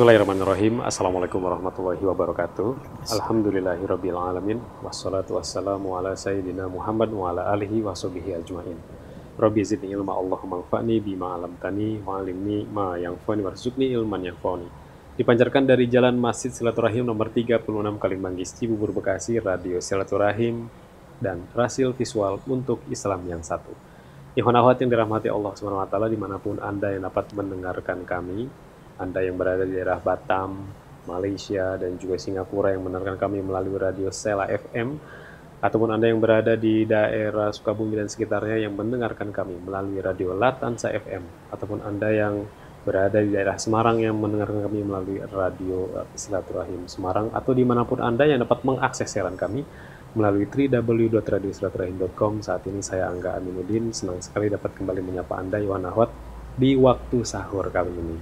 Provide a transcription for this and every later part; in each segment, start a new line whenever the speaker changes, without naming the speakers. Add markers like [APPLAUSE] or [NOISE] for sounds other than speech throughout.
Bismillahirrahmanirrahim. Assalamualaikum warahmatullahi wabarakatuh. Alhamdulillahirabbil alamin wassalatu wassalamu ala sayyidina Muhammad wa ala alihi wa ajmain. Rabbi zidni ilma Allahumma anfa'ni bima 'allamtani wa 'allimni ma yanfa'uni warzuqni ilman yanfa'uni. Dipancarkan dari Jalan Masjid Silaturahim nomor 36 Kalimanggis Cibubur Bekasi Radio Silaturahim dan Rasil Visual untuk Islam yang satu. Ikhwan yang dirahmati Allah swt dimanapun Anda yang dapat mendengarkan kami, anda yang berada di daerah Batam, Malaysia, dan juga Singapura yang mendengarkan kami melalui radio Sela FM, ataupun Anda yang berada di daerah Sukabumi dan sekitarnya yang mendengarkan kami melalui radio Latansa FM, ataupun Anda yang berada di daerah Semarang yang mendengarkan kami melalui radio Silaturahim Semarang, atau dimanapun Anda yang dapat mengakses siaran kami, melalui www.radiosilaturahim.com. Saat ini saya Angga Aminuddin, senang sekali dapat kembali menyapa Anda Yohan Ahwat di waktu sahur kali ini.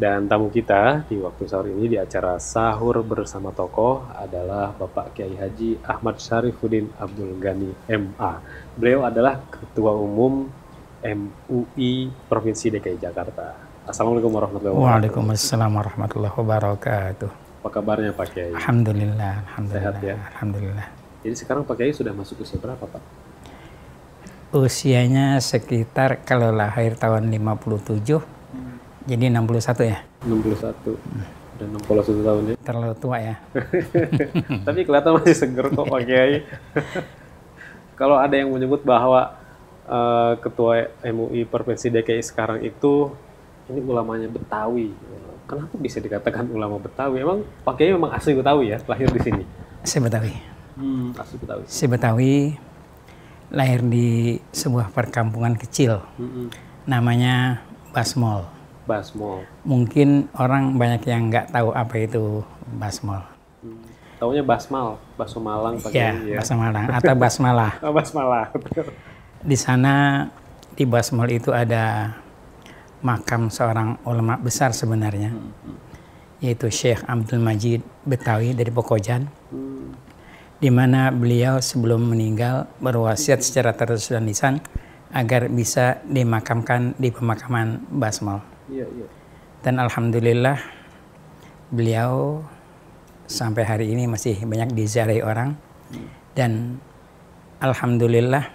Dan tamu kita di waktu sahur ini di acara sahur bersama tokoh adalah Bapak Kiai Haji Ahmad Syarifuddin Abdul Ghani MA. Beliau adalah Ketua Umum MUI Provinsi DKI Jakarta. Assalamualaikum warahmatullahi wabarakatuh.
Waalaikumsalam warahmatullahi wabarakatuh. Apa
kabarnya Pak Kiai?
Alhamdulillah, alhamdulillah. Sehat ya? Alhamdulillah.
Jadi sekarang Pak Kiai sudah masuk usia berapa Pak?
Usianya sekitar kalau lahir tahun 57, jadi 61 ya?
61. Udah 61 tahun ya. Terlalu tua ya. [LAUGHS] Tapi kelihatan masih seger kok Pak Kiai. [LAUGHS] Kalau ada yang menyebut bahwa uh, ketua MUI Provinsi DKI sekarang itu ini ulamanya Betawi. Kenapa bisa dikatakan ulama Betawi? Emang Pak Kiai memang asli Betawi ya, lahir di sini? Saya Betawi. Hmm,
asli Betawi. Saya Betawi, lahir di sebuah perkampungan kecil. Mm -hmm. Namanya Basmol basmol? Mungkin orang banyak yang nggak tahu apa itu basmol.
Hmm. Taunya basmal, baso malang. Iya, ya, ya. baso malang atau basmalah. [LAUGHS] oh, basmalah.
Di sana di basmol itu ada makam seorang ulama besar sebenarnya, hmm. hmm. yaitu Syekh Abdul Majid Betawi dari Pokojan. Hmm. Di mana beliau sebelum meninggal berwasiat secara tertulis dan lisan agar bisa dimakamkan di pemakaman Basmal. Iya, iya. Dan alhamdulillah beliau sampai hari ini masih banyak dijari orang hmm. dan alhamdulillah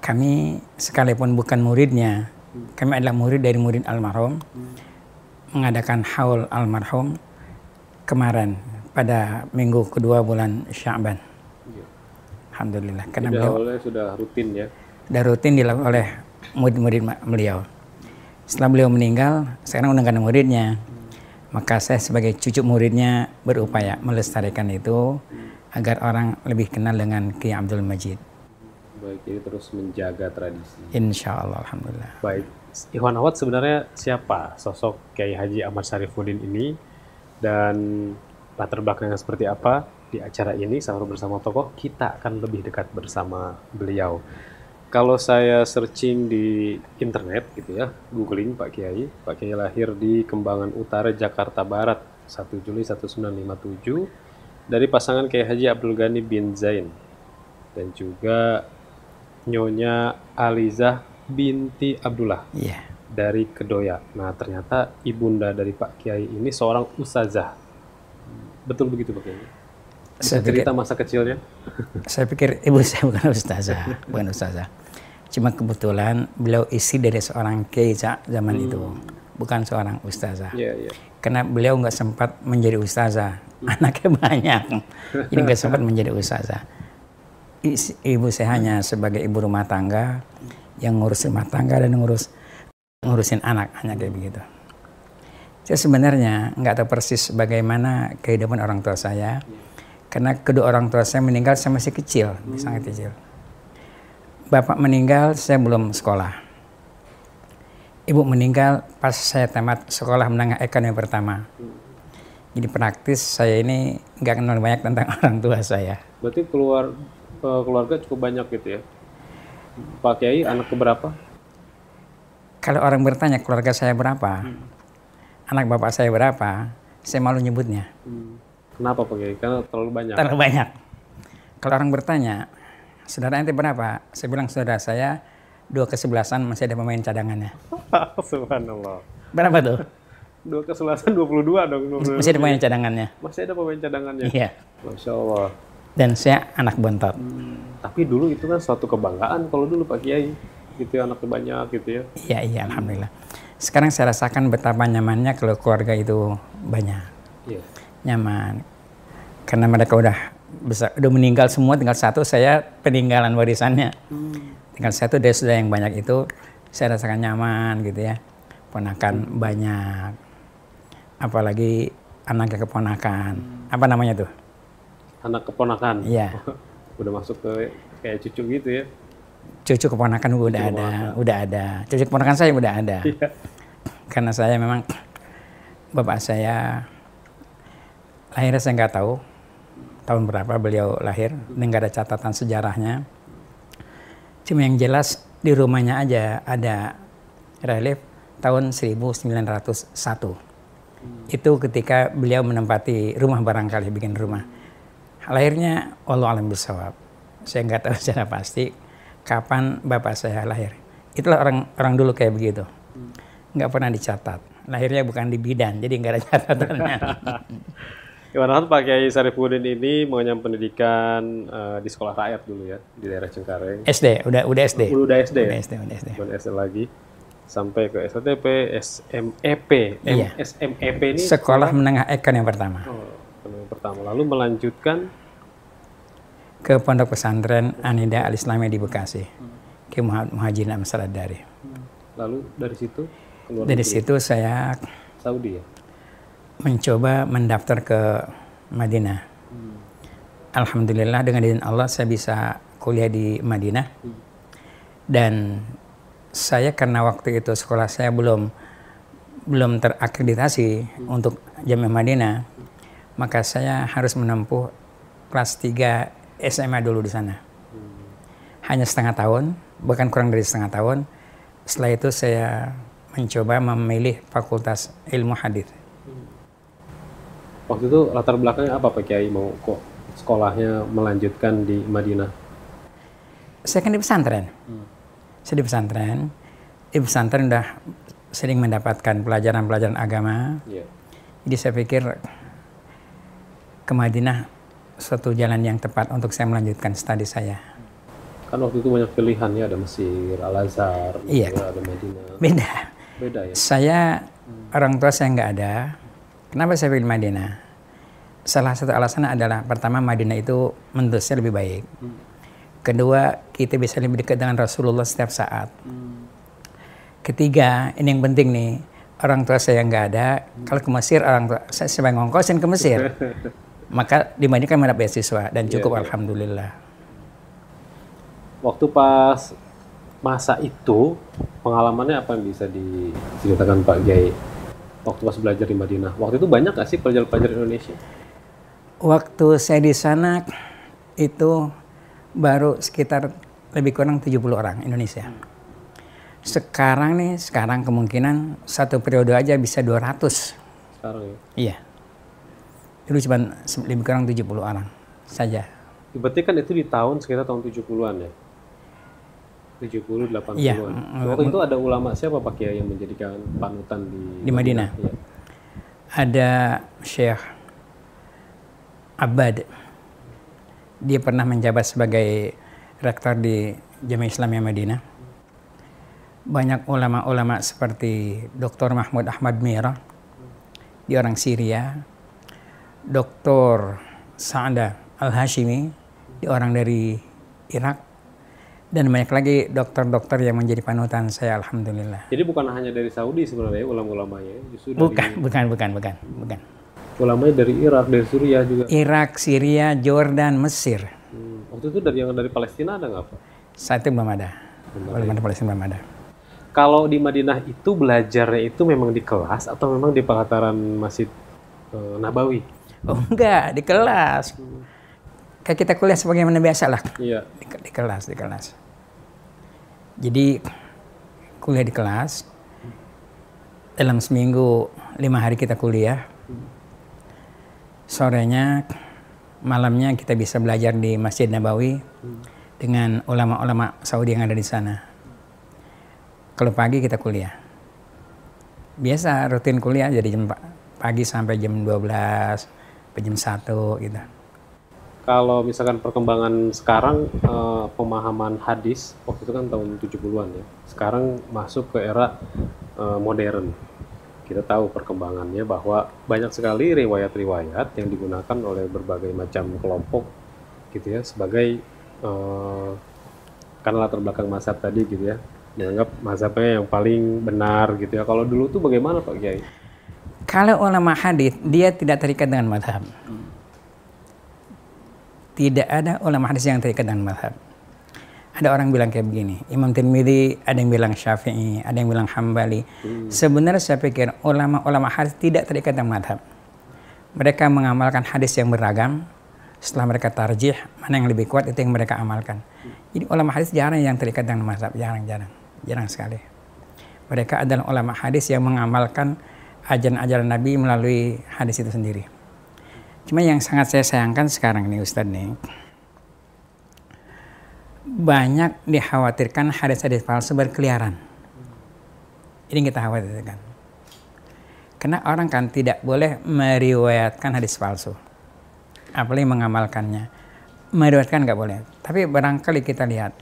kami sekalipun bukan muridnya, hmm. kami adalah murid dari murid almarhum hmm. mengadakan haul almarhum kemarin pada minggu kedua bulan Sya'ban. Iya. Alhamdulillah karena sudah
beliau sudah rutin ya.
Sudah rutin dilakukan oleh murid-murid beliau. Setelah beliau meninggal, sekarang undang muridnya. Maka saya sebagai cucu muridnya berupaya melestarikan itu agar orang lebih kenal dengan Ki Abdul Majid.
Baik, jadi terus menjaga tradisi.
Insya Allah, Alhamdulillah.
Baik, Ikhwan Awad sebenarnya siapa sosok Kiai Haji Ahmad Sarifuddin ini dan latar belakangnya seperti apa? Di acara ini sahur bersama tokoh kita akan lebih dekat bersama beliau kalau saya searching di internet gitu ya, googling Pak Kiai. Pak Kiai lahir di Kembangan Utara, Jakarta Barat, 1 Juli 1957 dari pasangan Kiai Haji Abdul Ghani bin Zain dan juga Nyonya Alizah binti Abdullah yeah. dari Kedoya. Nah ternyata ibunda dari Pak Kiai ini seorang usazah. Betul begitu Pak Kiai? saya cerita pikir, masa kecilnya?
Saya pikir ibu saya bukan ustazah, bukan ustazah. Cuma kebetulan beliau isi dari seorang kiai zaman hmm. itu, bukan seorang ustazah. Yeah, yeah. Karena beliau nggak sempat menjadi ustazah, hmm. anaknya banyak, jadi nggak sempat menjadi ustazah. Ibu saya hanya sebagai ibu rumah tangga yang ngurus rumah tangga dan ngurus ngurusin anak, hanya kayak begitu. Saya sebenarnya nggak tahu persis bagaimana kehidupan orang tua saya. Yeah karena kedua orang tua saya meninggal saya masih kecil, hmm. sangat kecil. Bapak meninggal saya belum sekolah. Ibu meninggal pas saya tamat sekolah menengah ekonomi pertama. Jadi praktis saya ini nggak kenal banyak tentang [LAUGHS] orang tua saya.
Berarti keluar eh, keluarga cukup banyak gitu ya? Pak Kiai anak keberapa?
Kalau orang bertanya keluarga saya berapa, hmm. anak bapak saya berapa, saya malu nyebutnya.
Hmm. Kenapa Pak Kiai? Karena terlalu banyak. Terlalu banyak.
Kalau orang bertanya, saudara ente berapa? Saya bilang saudara saya dua kesebelasan masih ada pemain cadangannya.
[LAUGHS] Subhanallah. Berapa tuh? Dua kesebelasan dua puluh dua dong. 22. Masih ada pemain cadangannya. Masih ada pemain cadangannya. Iya. Masya Allah.
Dan saya anak bontot. Hmm,
tapi dulu itu kan suatu kebanggaan kalau dulu Pak Kiai. Gitu ya, anak banyak gitu ya. Iya, iya. Alhamdulillah.
Sekarang saya rasakan betapa nyamannya kalau keluarga itu banyak. Iya nyaman karena mereka udah besar udah meninggal semua tinggal satu saya peninggalan warisannya hmm. tinggal satu dia sudah yang banyak itu saya rasakan nyaman gitu ya ponakan hmm. banyak apalagi anaknya keponakan hmm. apa namanya tuh anak
keponakan iya [LAUGHS] udah masuk ke kayak cucu gitu ya
cucu keponakan udah ada keponakan. udah ada cucu keponakan saya udah ada iya. karena saya memang bapak saya akhirnya saya nggak tahu tahun berapa beliau lahir, ini nggak ada catatan sejarahnya. Cuma yang jelas di rumahnya aja ada relief tahun 1901. Itu ketika beliau menempati rumah barangkali bikin rumah. Lahirnya Allah alam Bersawab. Saya nggak tahu [LAUGHS] secara pasti kapan bapak saya lahir. Itulah orang orang dulu kayak begitu. Nggak pernah dicatat. Lahirnya bukan di bidan, jadi nggak ada catatannya. [LAUGHS]
Iwan Pak Kiai Sarifudin ini mengenyam pendidikan uh, di sekolah rakyat dulu ya di daerah Cengkareng. SD, udah udah SD. Udah, udah SD. Ya? Udah ya? SD, udah SD. Udah SD lagi sampai ke STP, SMEP. Iya. Eh, SMEP ini sekolah
menengah ekan yang pertama.
Oh, yang pertama. Lalu melanjutkan
ke pondok pesantren Anida Al Islami di Bekasi. Hmm. Ke Muhajirin Amsaladari.
Hmm. Lalu dari situ keluar dari negeri. situ saya Saudi ya
mencoba mendaftar ke Madinah. Hmm. Alhamdulillah dengan izin Allah saya bisa kuliah di Madinah. Hmm. Dan saya karena waktu itu sekolah saya belum belum terakreditasi hmm. untuk Jamiah Madinah, maka saya harus menempuh kelas 3 SMA dulu di sana. Hanya setengah tahun, bahkan kurang dari setengah tahun. Setelah itu saya mencoba memilih Fakultas Ilmu Hadis
waktu itu latar belakangnya apa Pak Kiai mau kok sekolahnya melanjutkan di Madinah?
Saya kan di pesantren. Hmm. Saya di pesantren. Di pesantren udah sering mendapatkan pelajaran-pelajaran agama. Yeah. Jadi saya pikir ke Madinah suatu jalan yang tepat untuk saya melanjutkan studi saya.
Kan waktu itu banyak pilihan ya, ada Mesir, Al-Azhar, iya. ada Madinah.
Beda. Beda ya? Saya, hmm. orang tua saya nggak ada. Hmm Kenapa saya pilih Madinah? Salah satu alasannya adalah pertama Madinah itu mendesir lebih baik. Hmm. Kedua, kita bisa lebih dekat dengan Rasulullah setiap saat. Hmm. Ketiga, ini yang penting nih, orang tua saya nggak ada. Hmm. Kalau ke Mesir, orang tua saya sebagai ngongkosin ke Mesir. [LAUGHS] Maka di Madinah kan mendapat beasiswa dan iya, cukup yeah, alhamdulillah.
Waktu pas masa itu pengalamannya apa yang bisa diceritakan Pak Gai? waktu pas belajar di Madinah? Waktu itu banyak gak sih pelajar-pelajar Indonesia?
Waktu saya di sana itu baru sekitar lebih kurang 70 orang Indonesia. Sekarang nih, sekarang kemungkinan satu periode aja bisa 200. Sekarang ya? Iya. Dulu cuma lebih kurang 70 orang saja.
Berarti kan itu di tahun sekitar tahun 70-an ya? 70 80 Ya. Waktu mm, mm. itu ada ulama siapa Pak Kiai yang menjadikan panutan di di Madinah?
Ya. Ada Syekh Abad. Dia pernah menjabat sebagai rektor di Jami Islamiyah Madinah. Banyak ulama-ulama seperti Dr. Mahmud Ahmad Mira, di orang Syria. Dr. Sa'da Al-Hashimi, di orang dari Irak dan banyak lagi dokter-dokter yang menjadi panutan saya alhamdulillah.
Jadi bukan hanya dari Saudi sebenarnya ulama-ulamanya, justru bukan,
dari... bukan, bukan, bukan, bukan.
Ulama dari Irak, dari Suriah juga.
Irak, Syria, Jordan, Mesir.
Hmm. Waktu itu dari yang dari Palestina ada nggak pak? Saat itu belum ada. Belum, ada Palestina belum ada. Kalau di Madinah itu belajarnya itu memang di kelas atau memang di pelataran Masjid eh, Nabawi?
Oh enggak, di kelas. Hmm kayak kita kuliah sebagaimana biasa lah. Iya. Di, di kelas, di kelas. Jadi kuliah di kelas dalam seminggu lima hari kita kuliah. Sorenya, malamnya kita bisa belajar di Masjid Nabawi dengan ulama-ulama Saudi yang ada di sana. Kalau pagi kita kuliah. Biasa rutin kuliah jadi jam pagi sampai jam 12, sampai jam 1 gitu
kalau misalkan perkembangan sekarang uh, pemahaman hadis waktu itu kan tahun 70-an ya. Sekarang masuk ke era uh, modern. Kita tahu perkembangannya bahwa banyak sekali riwayat-riwayat yang digunakan oleh berbagai macam kelompok gitu ya sebagai uh, eh, karena latar belakang mazhab tadi gitu ya dianggap mazhabnya yang paling benar gitu ya. Kalau dulu tuh bagaimana Pak Kiai?
Kalau ulama hadis dia tidak terikat dengan mazhab. Hmm tidak ada ulama hadis yang terikat dengan mazhab. Ada orang bilang kayak begini, Imam Tirmidzi, ada yang bilang Syafi'i, ada yang bilang Hambali. Hmm. Sebenarnya saya pikir ulama-ulama hadis tidak terikat dengan mazhab. Mereka mengamalkan hadis yang beragam, setelah mereka tarjih, mana yang lebih kuat itu yang mereka amalkan. Jadi ulama hadis jarang yang terikat dengan mazhab, jarang-jarang, jarang sekali. Mereka adalah ulama hadis yang mengamalkan ajaran-ajaran Nabi melalui hadis itu sendiri. Cuma yang sangat saya sayangkan sekarang nih Ustadz nih, banyak dikhawatirkan hadis-hadis palsu berkeliaran. Ini kita khawatirkan. Karena orang kan tidak boleh meriwayatkan hadis palsu. Apalagi mengamalkannya. Meriwayatkan nggak boleh. Tapi barangkali kita lihat,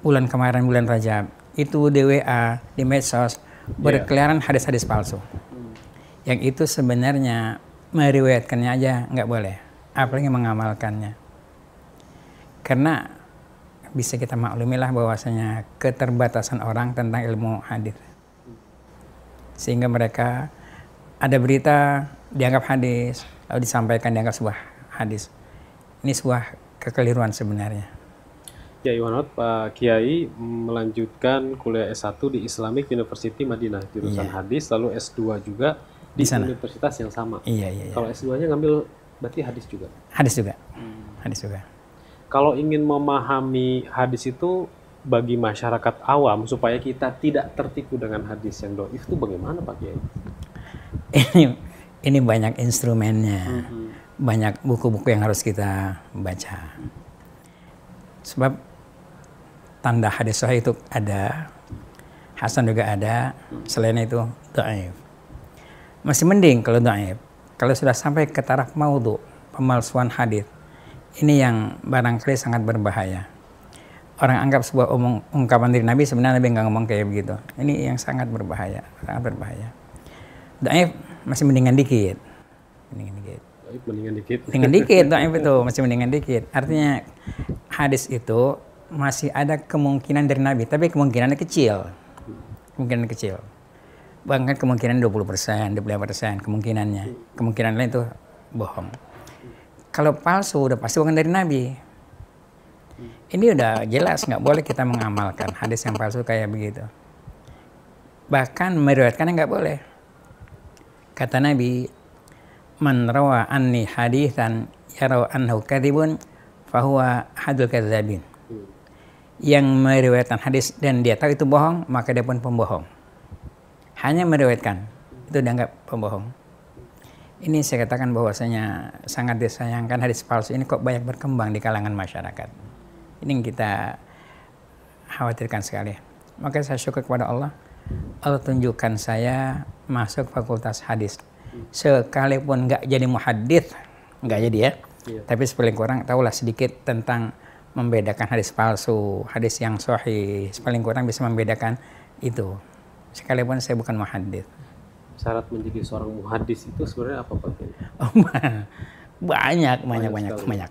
bulan kemarin bulan Rajab, itu di di medsos, iya. berkeliaran hadis-hadis palsu. Yang itu sebenarnya meriwayatkannya aja nggak boleh apalagi mengamalkannya karena bisa kita maklumilah bahwasanya keterbatasan orang tentang ilmu hadis sehingga mereka ada berita dianggap hadis lalu disampaikan dianggap sebuah hadis ini sebuah kekeliruan sebenarnya
Ya Iwanot, Pak Kiai melanjutkan kuliah S1 di Islamic University Madinah jurusan yeah. hadis lalu S2 juga di, sana. universitas yang sama. Iya, iya. iya. Kalau
S2-nya ngambil berarti hadis juga. Hadis juga. Hmm. Hadis juga.
Kalau ingin memahami hadis itu bagi masyarakat awam supaya kita tidak tertipu dengan hadis yang doif itu bagaimana Pak Kiai?
Ini ini banyak instrumennya. Mm -hmm. Banyak buku-buku yang harus kita baca. Sebab tanda hadis sahih itu ada, Hasan juga ada, hmm. selain itu doif masih mending kalau dhaif. Kalau sudah sampai ke taraf maudhu, pemalsuan hadis, ini yang barangkali sangat berbahaya. Orang anggap sebuah umum, ungkapan dari Nabi, sebenarnya Nabi nggak ngomong kayak begitu. Ini yang sangat berbahaya, sangat berbahaya. Dhaif masih mendingan dikit. Mendingan dikit. mendingan dikit. Mendingan dikit, [LAUGHS] itu masih mendingan dikit. Artinya hadis itu masih ada kemungkinan dari Nabi, tapi kemungkinannya kecil. Kemungkinan kecil bahkan kemungkinan 20 persen, 25 persen kemungkinannya. Kemungkinan lain itu bohong. Kalau palsu udah pasti bukan dari Nabi. Ini udah jelas nggak boleh kita mengamalkan hadis yang palsu kayak begitu. Bahkan meriwayatkannya nggak boleh. Kata Nabi, "Man rawa anni hadithan yarau anhu kadibun fahuwa hadul kadzabin." Hmm. Yang meriwayatkan hadis dan dia tahu itu bohong, maka dia pun pembohong hanya meriwayatkan itu dianggap pembohong. Ini saya katakan bahwasanya sangat disayangkan hadis palsu ini kok banyak berkembang di kalangan masyarakat. Ini yang kita khawatirkan sekali. Maka saya syukur kepada Allah. Allah tunjukkan saya masuk fakultas hadis. Sekalipun nggak jadi muhadith, nggak jadi ya. Iya. Tapi sepaling kurang tahulah sedikit tentang membedakan hadis palsu, hadis yang sahih. Sepeleng kurang bisa membedakan itu sekalipun saya bukan muhadis
Syarat menjadi seorang muhadis itu sebenarnya apa Pak? Oh, [LAUGHS] banyak,
banyak, banyak, banyak, banyak.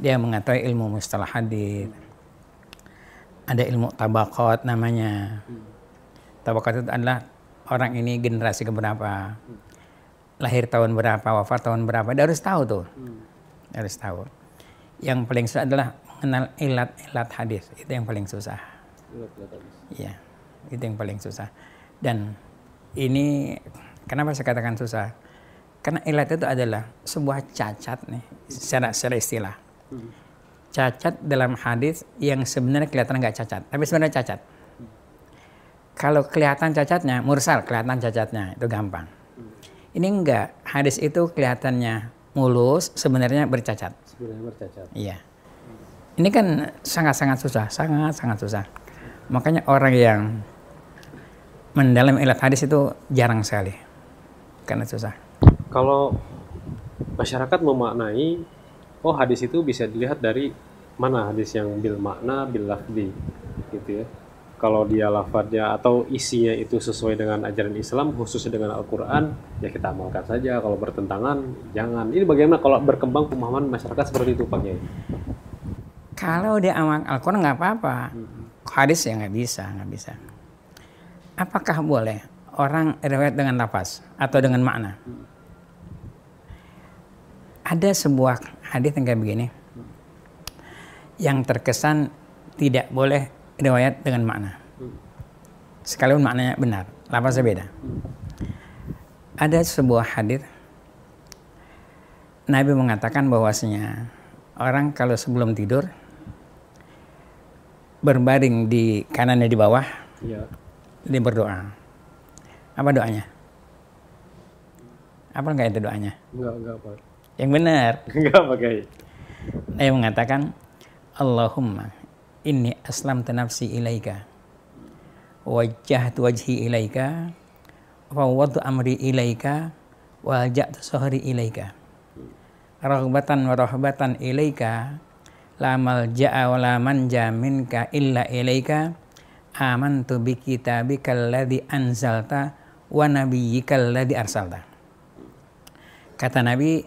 Dia mengetahui ilmu mustalah hadis. Ada ilmu tabakot namanya. Hmm. Tabakot itu adalah orang ini generasi keberapa. Hmm. Lahir tahun berapa, wafat tahun berapa. Dia harus tahu tuh. Hmm. Dia harus tahu. Yang paling susah adalah mengenal ilat-ilat hadis. Itu yang paling susah.
ilat
itu yang paling susah dan ini kenapa saya katakan susah karena ilat itu adalah sebuah cacat nih secara, secara istilah cacat dalam hadis yang sebenarnya kelihatan nggak cacat tapi sebenarnya cacat kalau kelihatan cacatnya mursal kelihatan cacatnya itu gampang ini enggak hadis itu kelihatannya mulus sebenarnya bercacat
sebenarnya bercacat
iya ini kan sangat-sangat susah sangat-sangat susah makanya orang yang mendalam ilat hadis itu jarang sekali karena susah.
Kalau masyarakat memaknai, oh hadis itu bisa dilihat dari mana hadis yang bil makna bil lafdi gitu ya. Kalau dia lafadznya atau isinya itu sesuai dengan ajaran Islam khususnya dengan Al-Qur'an, ya kita amalkan saja. Kalau bertentangan jangan. Ini bagaimana kalau berkembang pemahaman masyarakat seperti itu Pak Kiai?
Kalau dia amal Al-Qur'an nggak apa-apa. Hmm. Hadis ya nggak bisa, nggak bisa apakah boleh orang riwayat dengan lafaz atau dengan makna? Ada sebuah hadis yang kayak begini yang terkesan tidak boleh riwayat dengan makna. Sekalipun maknanya benar, lafaznya beda. Ada sebuah hadis Nabi mengatakan bahwasanya orang kalau sebelum tidur berbaring di kanannya di bawah, iya dia berdoa. Apa doanya? Apa enggak itu doanya?
Enggak, enggak apa.
Yang benar. [LAUGHS]
Enggak pakai.
Dia mengatakan, Allahumma inni aslam nafsi ilaika Wajah wajhi ilaika wa wadu amri ilaika wa ja'tu sahri ilaika rahbatan wa rahbatan ilaika la malja'a wa la manja minka illa ilaika amantu bi kitabikal ladzi anzalta wa nabiyyikal ladzi arsalta. Kata Nabi,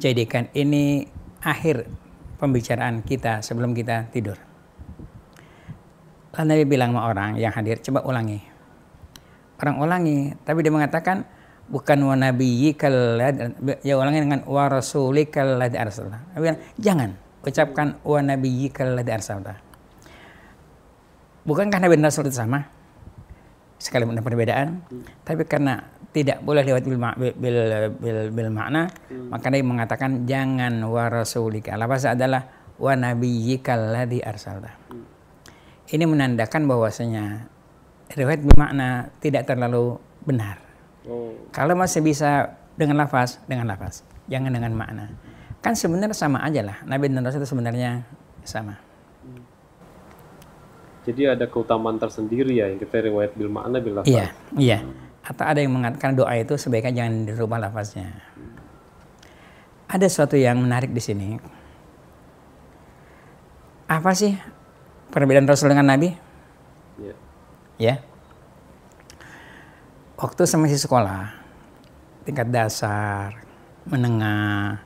jadikan ini akhir pembicaraan kita sebelum kita tidur. Lalu Nabi bilang sama orang yang hadir, coba ulangi. Orang ulangi, tapi dia mengatakan bukan wa nabiyyikal ya ulangi dengan wa rasulikal ladzi arsalta. Nabi bilang, jangan ucapkan wa nabiyyikal ladzi arsalta Bukan karena benar salat sama, sekali ada perbedaan, hmm. tapi karena tidak boleh lewat bil, bil, bil, bil, bil makna, hmm. maka dia mengatakan jangan warasulika. rasulika. Lafaz adalah wa nabiyyikal arsalta. Hmm. Ini menandakan bahwasanya riwayat makna tidak terlalu benar. Oh. Kalau masih bisa dengan lafaz, dengan lafaz, jangan dengan makna. Kan sebenarnya sama aja lah. Nabi dan Rasul itu sebenarnya sama.
Jadi ada keutamaan tersendiri ya yang kita riwayat bil makna bil lafaz. Iya,
iya. Atau ada yang mengatakan doa itu sebaiknya jangan dirubah lafaznya. Ada sesuatu yang menarik di sini. Apa sih perbedaan Rasul dengan Nabi? Iya. Ya. Waktu saya masih sekolah, tingkat dasar, menengah,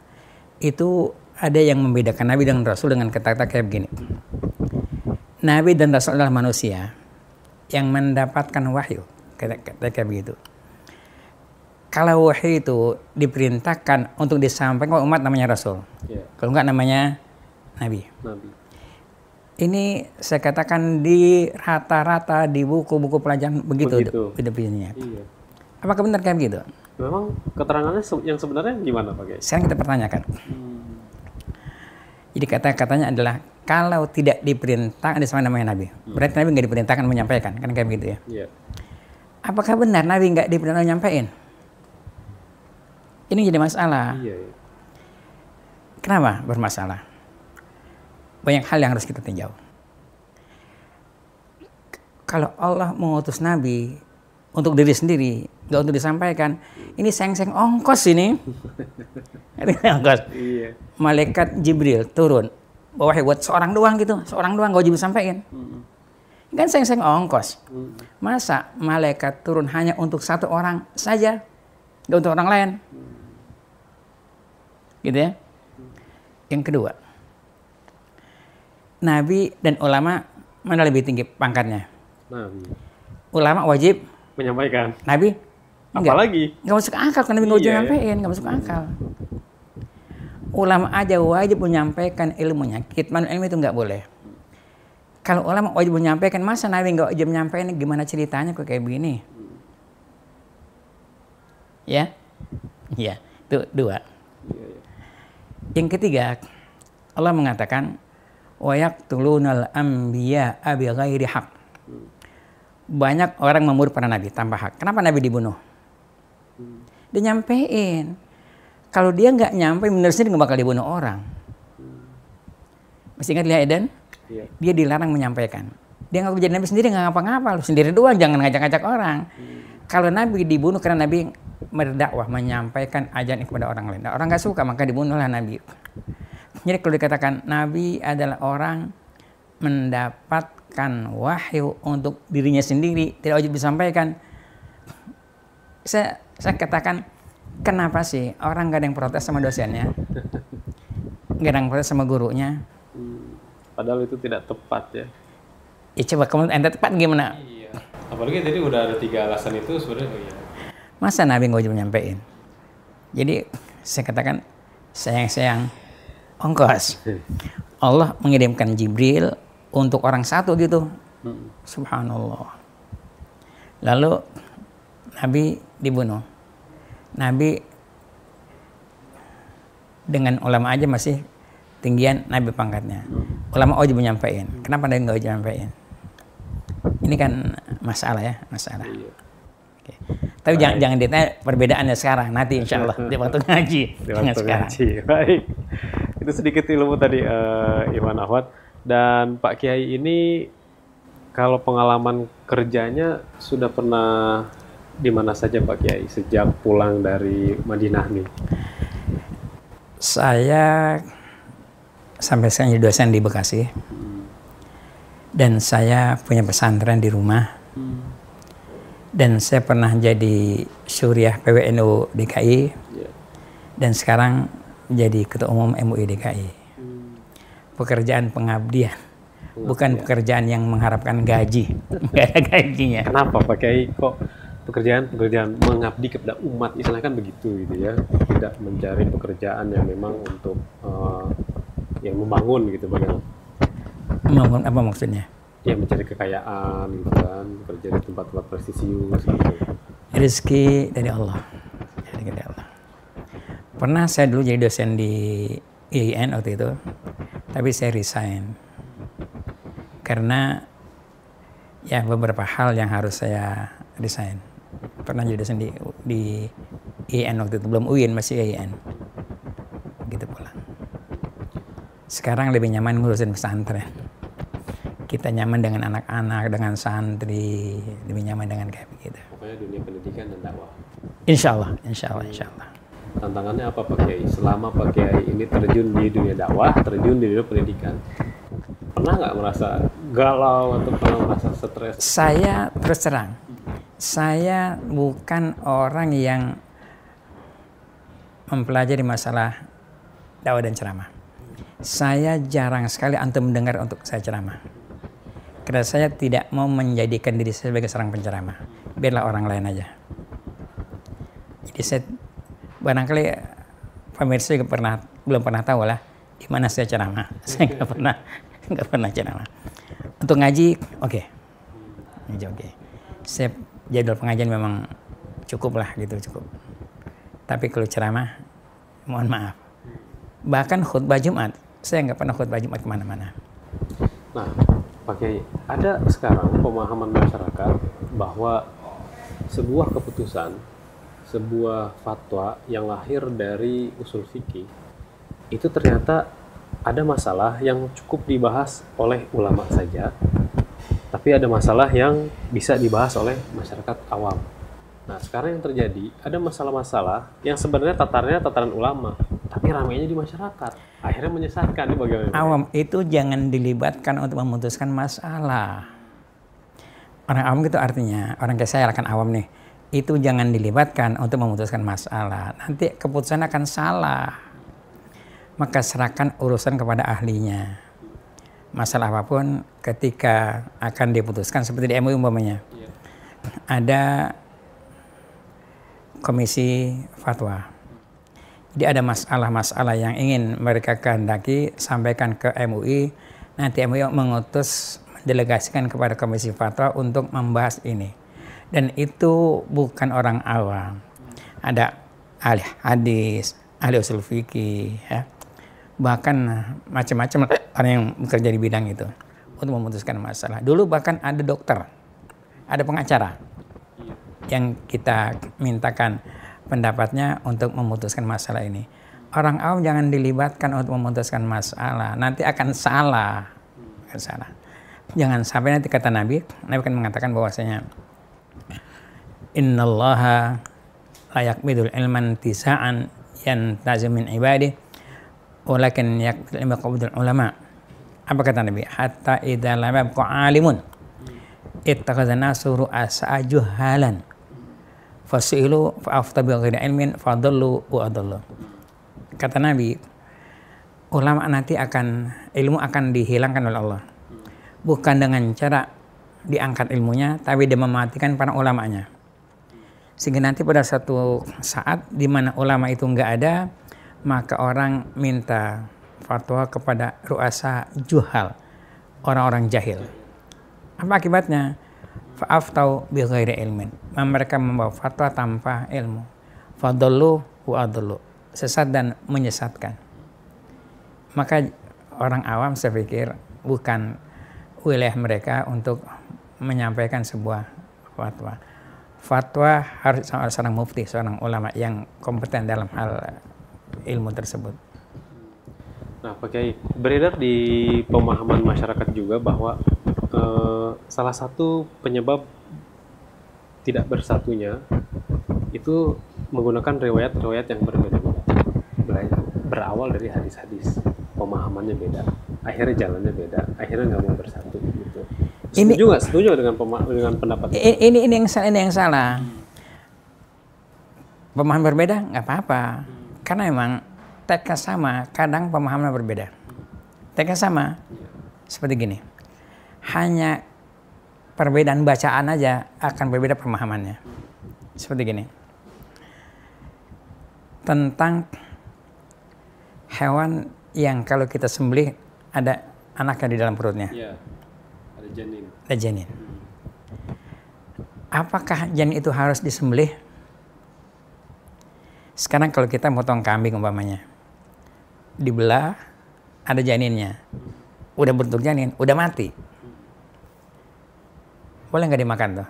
itu ada yang membedakan Nabi dengan Rasul dengan kata-kata kayak begini Nabi dan Rasul adalah manusia yang mendapatkan wahyu. Ketika begitu. Kalau wahyu itu diperintahkan untuk disampaikan ke umat namanya Rasul. Yeah. Kalau enggak namanya Nabi. Nabi. Ini saya katakan di rata-rata di buku-buku pelajaran begitu. Begitu. Iya. Apakah benar kayak begitu? Memang
keterangannya yang sebenarnya gimana Pak Sekarang
kita pertanyakan. Hmm. Jadi kata-katanya adalah kalau tidak diperintahkan ada sama namanya Nabi. Hmm. Berarti Nabi nggak diperintahkan menyampaikan, kan kayak begitu ya. Yeah. Apakah benar Nabi nggak diperintahkan menyampaikan? Ini jadi masalah. Yeah, yeah. Kenapa bermasalah? Banyak hal yang harus kita tinjau. Kalau Allah mengutus Nabi untuk diri sendiri, nggak untuk disampaikan, ini seng-seng ongkos ini. [LAUGHS] ongkos. Iya. Malaikat Jibril turun, bawa buat seorang doang gitu, seorang doang gak wajib sampaiin Hmm. Kan seng-seng ongkos. Hmm. Masa malaikat turun hanya untuk satu orang saja, gak untuk orang lain. Hmm. Gitu ya. Yang kedua, nabi dan ulama mana lebih tinggi pangkatnya? Nabi. Ulama wajib menyampaikan. Nabi Enggak. Apalagi? nggak masuk akal karena Nabi iya, iya. nggak ya? nyampein, gak masuk akal ulama aja wajib menyampaikan ilmunya. Kitman ilmu itu nggak boleh. Kalau ulama wajib menyampaikan, masa Nabi nggak wajib menyampaikan gimana ceritanya kok kayak begini? Ya, ya, itu dua. Yang ketiga, Allah mengatakan, wayak tulunal ambia abi ghairi hak. Banyak orang membunuh para nabi tanpa hak. Kenapa nabi dibunuh? Dia nyampein. Kalau dia nggak nyampe, menurut saya dia nggak bakal dibunuh orang. Masih ingat lihat Eden? Iya. Dia dilarang menyampaikan. Dia nggak jadi nabi sendiri nggak ngapa-ngapa, lu sendiri doang, jangan ngajak-ngajak orang. Hmm. Kalau nabi dibunuh karena nabi merdakwah, menyampaikan ajaran kepada orang lain. orang nggak suka maka dibunuhlah nabi. Jadi kalau dikatakan nabi adalah orang mendapatkan wahyu untuk dirinya sendiri tidak wajib disampaikan. Saya saya katakan Kenapa sih orang gak ada yang protes sama dosennya? gak ada yang protes sama gurunya?
Hmm, padahal itu tidak tepat ya.
Ya coba kamu ente tepat gimana? Iya.
Apalagi tadi udah ada tiga alasan itu sebenarnya. Oh iya.
Masa Nabi nggak cuma nyampein? Jadi saya katakan sayang-sayang ongkos. Allah mengirimkan Jibril untuk orang satu gitu. Hmm. Subhanallah. Lalu Nabi dibunuh. Nabi dengan ulama aja masih tinggian Nabi pangkatnya. Ulama wajib menyampaikan. Kenapa Nabi nggak wajib menyampaikan? Ini kan masalah ya, masalah. Iya. Oke. Tapi jangan jangan ditanya perbedaannya sekarang, nanti insya Allah iya. di waktu ngaji. Di waktu sekarang. ngaji. Baik.
Itu sedikit ilmu tadi uh, eh, Iwan Ahwat dan Pak Kiai ini kalau pengalaman kerjanya sudah pernah di mana saja Pak Kiai sejak pulang dari Madinah nih?
Saya sampai sekarang jadi dosen di Bekasi. Hmm. Dan saya punya pesantren di rumah. Hmm. Dan saya pernah jadi Suriah PWNU DKI. Ya. Dan sekarang jadi Ketua Umum MUI DKI. Hmm. Pekerjaan pengabdian bukan pekerjaan yang mengharapkan gaji, [LAUGHS] nggak ada
gajinya. Kenapa Pak kok pekerjaan-pekerjaan mengabdi kepada umat istilahnya kan begitu gitu ya tidak mencari pekerjaan yang memang untuk uh, yang membangun gitu bagaimana
membangun apa maksudnya
ya mencari kekayaan gitu kan kerja di tempat-tempat prestisius gitu
rezeki dari Allah dari Allah pernah saya dulu jadi dosen di IAIN waktu itu tapi saya resign karena ya beberapa hal yang harus saya resign pernah jadi dosen di, di IN waktu itu belum UIN masih IN gitu pula sekarang lebih nyaman ngurusin pesantren kita nyaman dengan anak-anak dengan santri lebih nyaman dengan kayak begitu
pokoknya dunia pendidikan dan dakwah
insya Allah insya Allah insya Allah
tantangannya apa Pak Kiai selama Pak Kiai ini terjun di dunia dakwah
terjun di dunia
pendidikan pernah nggak merasa galau atau pernah merasa stres saya
terus terang saya bukan orang yang mempelajari masalah dakwah dan ceramah. Saya jarang sekali antum mendengar untuk saya ceramah. Karena saya tidak mau menjadikan diri saya sebagai seorang penceramah. Biarlah orang lain aja. Jadi saya barangkali pemirsa juga pernah belum pernah tahu lah di mana saya ceramah. [LAUGHS] Saya nggak pernah nggak pernah ceramah. Untuk ngaji oke, okay. ngaji oke. Okay. Saya jadwal pengajian memang cukup lah gitu cukup. Tapi kalau ceramah, mohon maaf. Bahkan khutbah Jumat, saya nggak pernah khutbah Jumat kemana-mana.
Nah, Pak Kiai, ada sekarang pemahaman masyarakat bahwa sebuah keputusan, sebuah fatwa yang lahir dari usul fikih itu ternyata ada masalah yang cukup dibahas oleh ulama saja, tapi ada masalah yang bisa dibahas oleh masyarakat awam. Nah, sekarang yang terjadi ada masalah-masalah yang sebenarnya tatarnya tataran ulama,
tapi ramainya di masyarakat. Akhirnya
menyesatkan di bagaimana?
Awam itu jangan dilibatkan untuk memutuskan masalah. Orang awam itu artinya orang kayak saya akan awam nih. Itu jangan dilibatkan untuk memutuskan masalah. Nanti keputusan akan salah. Maka serahkan urusan kepada ahlinya masalah apapun ketika akan diputuskan seperti di MUI umpamanya. Iya. Ada komisi fatwa. Jadi ada masalah-masalah yang ingin mereka kehendaki sampaikan ke MUI. Nanti MUI mengutus delegasikan kepada komisi fatwa untuk membahas ini. Dan itu bukan orang awam. Ada ahli hadis, ahli usul fikih, ya bahkan eh, macam-macam orang eh. yang bekerja di bidang itu untuk memutuskan masalah. Dulu bahkan ada dokter, ada pengacara yang kita mintakan pendapatnya untuk memutuskan masalah ini. Orang awam jangan dilibatkan untuk memutuskan masalah, nanti akan salah. Akan salah. Jangan sampai nanti kata Nabi, Nabi akan mengatakan bahwasanya Innallaha layak bidul ilman tisaan yang tazimin ibadih walakin yaktalim qabdul ulama apa kata Nabi hatta idza lam yabqa alimun ittakhadha nasu ru'asa halan fasilu fa'afta bi ghairi ilmin fadallu wa adallu kata Nabi ulama nanti akan ilmu akan dihilangkan oleh Allah bukan dengan cara diangkat ilmunya tapi dia mematikan para ulamanya sehingga nanti pada satu saat di mana ulama itu nggak ada maka orang minta fatwa kepada ruasa juhal, orang-orang jahil. Apa akibatnya? Fa'af tau bi ilmin. Nah, mereka membawa fatwa tanpa ilmu. Fadallu wa Sesat dan menyesatkan. Maka orang awam saya pikir bukan wilayah mereka untuk menyampaikan sebuah fatwa. Fatwa harus seorang mufti, seorang ulama yang kompeten dalam hal ilmu tersebut.
Nah, Pak Kiai, beredar di pemahaman masyarakat juga bahwa eh, salah satu penyebab tidak bersatunya itu menggunakan riwayat-riwayat yang berbeda-beda. Berawal dari hadis-hadis, pemahamannya beda, akhirnya jalannya beda, akhirnya nggak mau bersatu gitu. Ini juga setuju dengan dengan
pendapat ini, ini ini yang salah, ini yang salah. Pemahaman berbeda nggak apa-apa. Hmm karena emang teksnya sama, kadang pemahamannya berbeda. Teksnya sama, seperti gini. Hanya perbedaan bacaan aja akan berbeda pemahamannya. Seperti gini. Tentang hewan yang kalau kita sembelih ada anaknya di dalam perutnya.
Ya, ada janin.
Ada janin. Apakah janin itu harus disembelih? Sekarang kalau kita motong kambing umpamanya, dibelah, ada janinnya. Udah bentuk janin, udah mati. Boleh nggak dimakan tuh?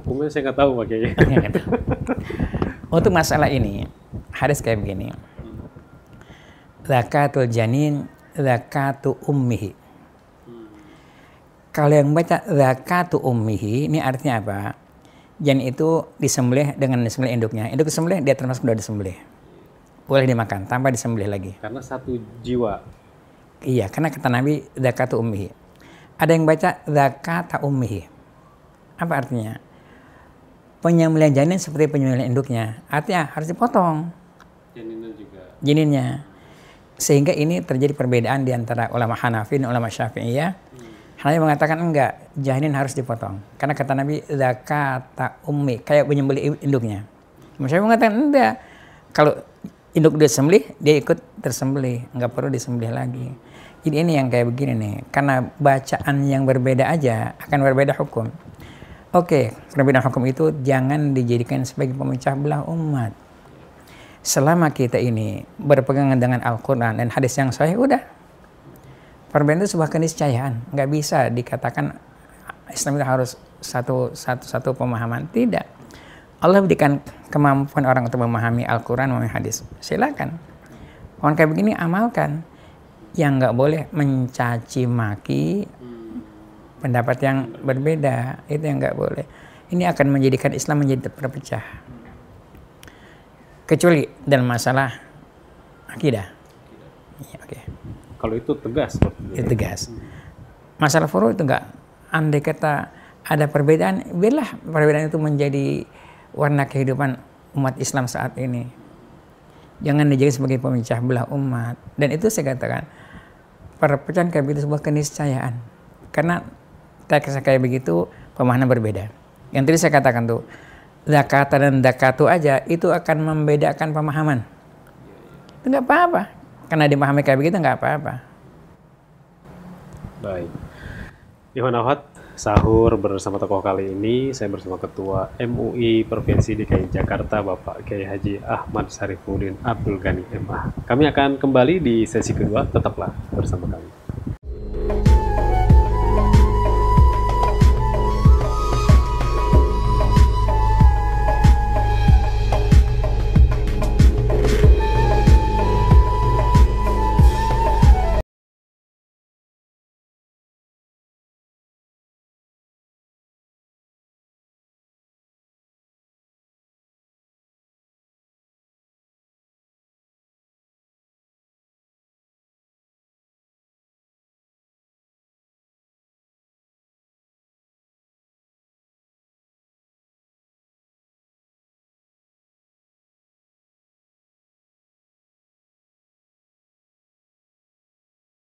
Hukumnya saya nggak tahu Pak [LAUGHS] iya,
Untuk masalah ini, hadis kayak begini. Zakatul janin, zakatu ummihi.
Hmm.
Kalau yang baca zakatu ummihi, ini artinya apa? Yen itu disembelih dengan disembelih induknya. Induk disembelih dia termasuk sudah disembelih. Boleh dimakan tanpa disembelih lagi.
Karena satu jiwa.
Iya, karena kata Nabi zakatu ummihi. Ada yang baca zakata ummihi. Apa artinya? Penyembelihan janin seperti penyembelihan induknya. Artinya harus dipotong. Janinnya juga. Janinnya. Sehingga ini terjadi perbedaan di antara ulama Hanafi dan ulama Syafi'iyah. Hmm Hanafi mengatakan enggak, janin harus dipotong. Karena kata Nabi, zakata ummi, kayak menyembeli induknya. Imam mengatakan enggak. Kalau induk dia sembelih dia ikut tersembelih, enggak perlu disembelih lagi. Jadi ini yang kayak begini nih, karena bacaan yang berbeda aja akan berbeda hukum. Oke, perbedaan hukum itu jangan dijadikan sebagai pemecah belah umat. Selama kita ini berpegangan dengan Al-Quran dan hadis yang sahih, udah Perbedaan itu sebuah keniscayaan, nggak bisa dikatakan Islam itu harus satu satu satu pemahaman. Tidak. Allah berikan kemampuan orang untuk memahami Al-Quran, memahami hadis. Silakan. Orang kayak begini amalkan. Yang nggak boleh mencaci maki pendapat yang berbeda itu yang nggak boleh. Ini akan menjadikan Islam menjadi terpecah. Kecuali dalam masalah akidah. Ya, Oke. Okay.
Kalau itu tegas itu. tegas.
Masalah furu itu enggak andai kata ada perbedaan, biarlah perbedaan itu menjadi warna kehidupan umat Islam saat ini. Jangan dijadikan sebagai pemecah belah umat. Dan itu saya katakan, perpecahan kayak begitu sebuah keniscayaan. Karena teks kayak begitu pemahaman berbeda. Yang tadi saya katakan tuh, zakat dan zakatu aja itu akan membedakan pemahaman. Itu nggak apa-apa karena dipahami kayak begitu nggak apa-apa.
Baik. Iwan Awad, sahur bersama tokoh kali ini saya bersama Ketua MUI Provinsi DKI Jakarta Bapak Kiai Haji Ahmad Syarifuddin Abdul Ghani MA. Kami akan kembali di sesi kedua, tetaplah bersama kami.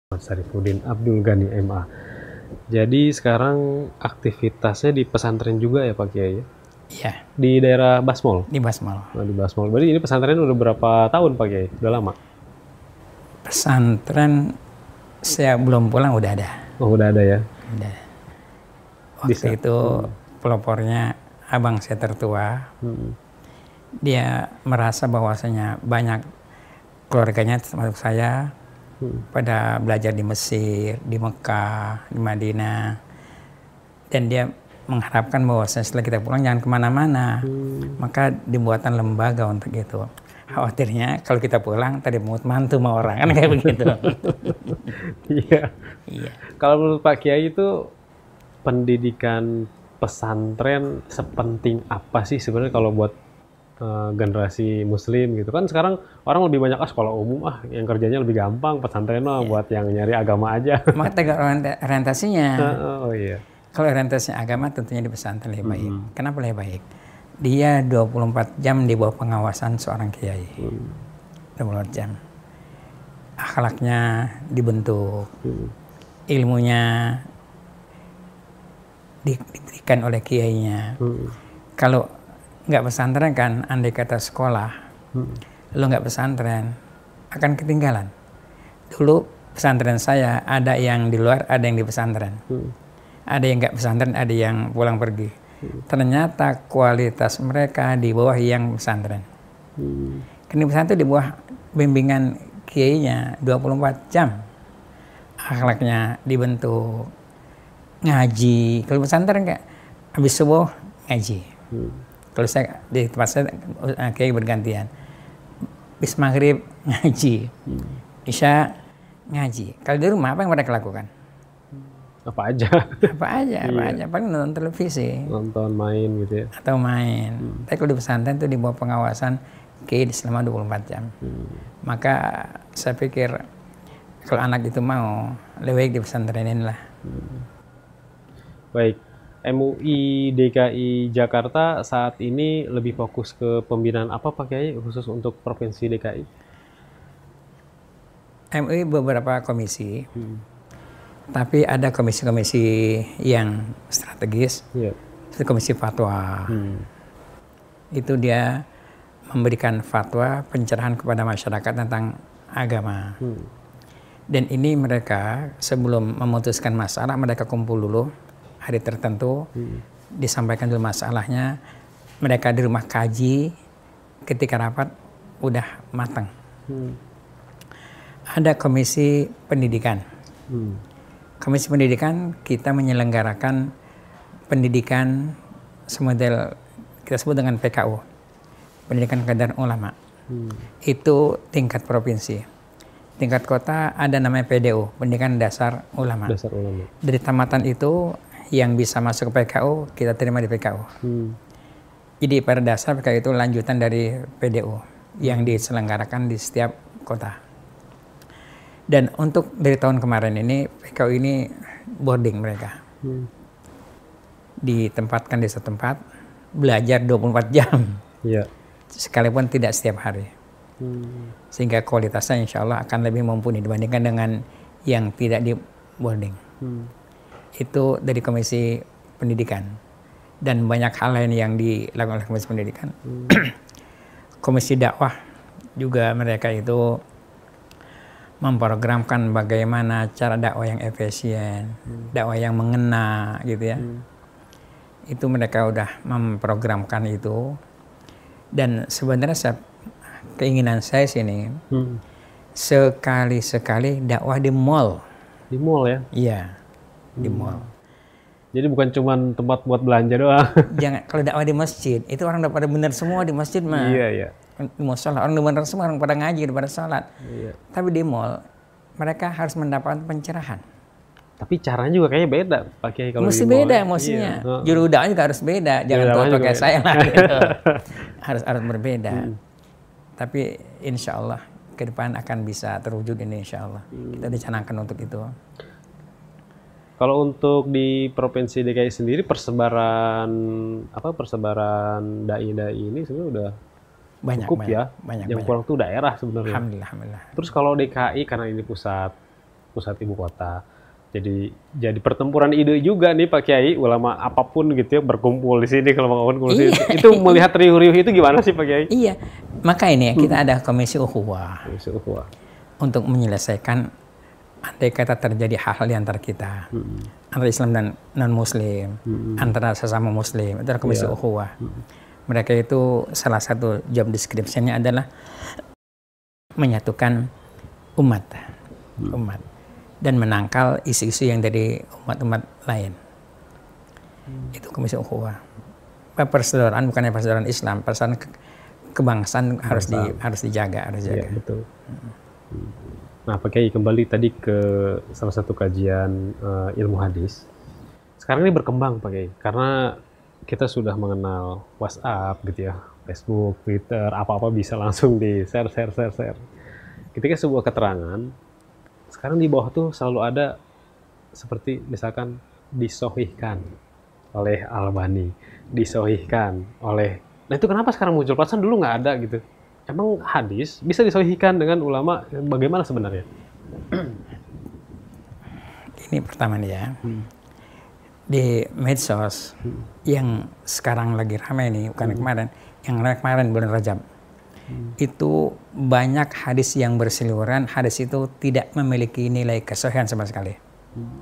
Muhammad Sarifudin Abdul Ghani MA. Jadi sekarang aktivitasnya di pesantren juga ya Pak Kiai? Iya. Di daerah Basmol? Di Basmol. Nah, di Basmol. Berarti ini pesantren udah berapa tahun Pak Kiai? Udah lama?
Pesantren saya belum pulang udah ada. Oh udah ada ya? Udah. Waktu Bisa. itu hmm. pelopornya abang saya tertua. Hmm. Dia merasa bahwasanya banyak keluarganya termasuk saya hmm. pada belajar di Mesir, di Mekah, di Madinah, dan dia mengharapkan bahwa setelah kita pulang jangan kemana-mana, hmm. maka dibuatan lembaga untuk itu. Khawatirnya kalau kita pulang tadi mulut mantu sama orang kan kayak begitu. [LAUGHS] iya.
Iya. Kalau menurut Pak Kiai itu pendidikan pesantren sepenting apa sih sebenarnya kalau buat Eh, generasi muslim gitu kan sekarang orang lebih banyak ah sekolah umum ah yang kerjanya lebih gampang pesantren lah yeah. buat yang nyari agama aja [LAUGHS]
maka tegak orientasinya uh, oh iya kalau orientasinya agama tentunya di pesantren lebih baik mm. kenapa lebih baik dia 24 jam di bawah pengawasan seorang kiai mm. 24 jam akhlaknya dibentuk mm. ilmunya di, diberikan oleh kiainya mm. kalau nggak pesantren kan, andai kata sekolah, hmm. lo nggak pesantren, akan ketinggalan. Dulu pesantren saya ada yang di luar, ada yang di pesantren. Hmm. Ada yang nggak pesantren, ada yang pulang pergi. Hmm. Ternyata kualitas mereka di bawah yang pesantren. Hmm. Kini pesantren di bawah bimbingan kiainya 24 jam. Akhlaknya dibentuk, ngaji. Kalau pesantren nggak habis subuh ngaji. Hmm kalau saya di tempat saya eh, kayak bergantian bis maghrib ngaji bisa hmm. isya ngaji kalau di rumah apa yang mereka lakukan apa aja [LAUGHS] apa aja apa iya. aja paling nonton televisi nonton main gitu ya atau main hmm. tapi kalau di pesantren itu di bawah pengawasan kiai selama 24 jam hmm. maka saya pikir kalau anak itu mau lebih baik di pesantrenin lah hmm.
baik MUI DKI Jakarta saat ini lebih fokus ke pembinaan apa Pak Kiai khusus untuk Provinsi DKI?
MUI beberapa komisi, hmm. tapi ada komisi-komisi yang strategis, yeah. itu komisi fatwa. Hmm. Itu dia memberikan fatwa pencerahan kepada masyarakat tentang agama. Hmm. Dan ini mereka sebelum memutuskan masalah mereka kumpul dulu hari tertentu hmm. disampaikan dulu masalahnya mereka di rumah kaji ketika rapat udah matang hmm. ada komisi pendidikan hmm. komisi pendidikan kita menyelenggarakan pendidikan semodel kita sebut dengan PKU pendidikan kadar ulama hmm. itu tingkat provinsi tingkat kota ada namanya PDU, pendidikan dasar ulama. Dasar ulama. Dari tamatan itu yang bisa masuk ke PKU kita terima di PKU. Hmm. Jadi pada dasar PKU itu lanjutan dari PDU yang diselenggarakan di setiap kota. Dan untuk dari tahun kemarin ini PKU ini boarding mereka. Hmm. Ditempatkan di satu tempat, belajar 24 jam. Yeah. Sekalipun tidak setiap hari. Hmm. Sehingga kualitasnya insya Allah akan lebih mumpuni dibandingkan dengan yang tidak di boarding. Hmm itu dari Komisi Pendidikan dan banyak hal lain yang dilakukan oleh Komisi Pendidikan. Hmm. Komisi Dakwah juga mereka itu memprogramkan bagaimana cara dakwah yang efisien, hmm. dakwah yang mengena gitu ya. Hmm. Itu mereka udah memprogramkan itu. Dan sebenarnya saya, keinginan saya sini hmm. sekali-sekali dakwah di mall. Di mall ya? Iya di hmm. mall. Jadi bukan
cuma tempat buat
belanja doang. [LAUGHS] Jangan kalau dakwah di masjid, itu orang udah pada benar semua di masjid mah. Iya, iya. Di musola orang benar semua, orang pada ngaji, pada sholat Iya. Tapi di mall mereka harus mendapatkan pencerahan. Tapi caranya juga kayaknya beda Pak Kiai kalau Mesti beda emosinya. Ya. Iya. Juru dakwah juga harus beda, jangan tahu kayak saya lah gitu. [LAUGHS] [LAUGHS] harus harus berbeda. Hmm. Tapi insya Allah ke depan akan bisa terwujud ini insya Allah. Hmm. Kita dicanangkan untuk itu.
Kalau untuk di provinsi DKI sendiri persebaran apa persebaran dai-dai ini sebenarnya udah banyak, cukup banyak, ya. Banyak, yang kurang tuh daerah sebenarnya. Alhamdulillah, alhamdulillah. Terus kalau DKI karena ini pusat pusat ibu kota, jadi jadi pertempuran ide juga nih Pak Kiai ulama apapun gitu ya berkumpul di sini kalau mau kumpul iya. itu melihat riuh-riuh itu gimana sih Pak Kiai? Iya
maka ini ya kita hmm. ada komisi ukhuwah komisi ukhuwah untuk menyelesaikan andai kata terjadi hal-hal di antara kita, hmm. antara Islam dan non-Muslim, hmm. antara sesama Muslim, antara komisi yeah. Iya. Hmm. Mereka itu salah satu job description-nya adalah menyatukan umat, hmm. umat dan menangkal isu-isu yang dari umat-umat lain. Hmm. Itu komisi ukhuwah. Persaudaraan bukannya persaudaraan Islam, persaudaraan kebangsaan harus di, harus dijaga, harus iya, dijaga. Yeah, betul. Hmm.
Nah, Pak Kiai kembali tadi ke salah satu kajian uh, ilmu hadis. Sekarang ini berkembang Pak Kiai karena kita sudah mengenal WhatsApp gitu ya, Facebook, Twitter, apa-apa bisa langsung di share share share share. Ketika sebuah keterangan sekarang di bawah tuh selalu ada seperti misalkan disohihkan oleh Albani, disohihkan oleh Nah itu kenapa sekarang muncul? pasan dulu nggak ada gitu. Emang hadis bisa disohihkan dengan ulama bagaimana sebenarnya?
Ini pertama nih ya. Hmm. Di medsos hmm. yang sekarang lagi ramai nih, bukan hmm. kemarin, yang ramai kemarin bulan Rajab. Hmm. Itu banyak hadis yang berseliweran, hadis itu tidak memiliki nilai kesohihan sama sekali. Hmm.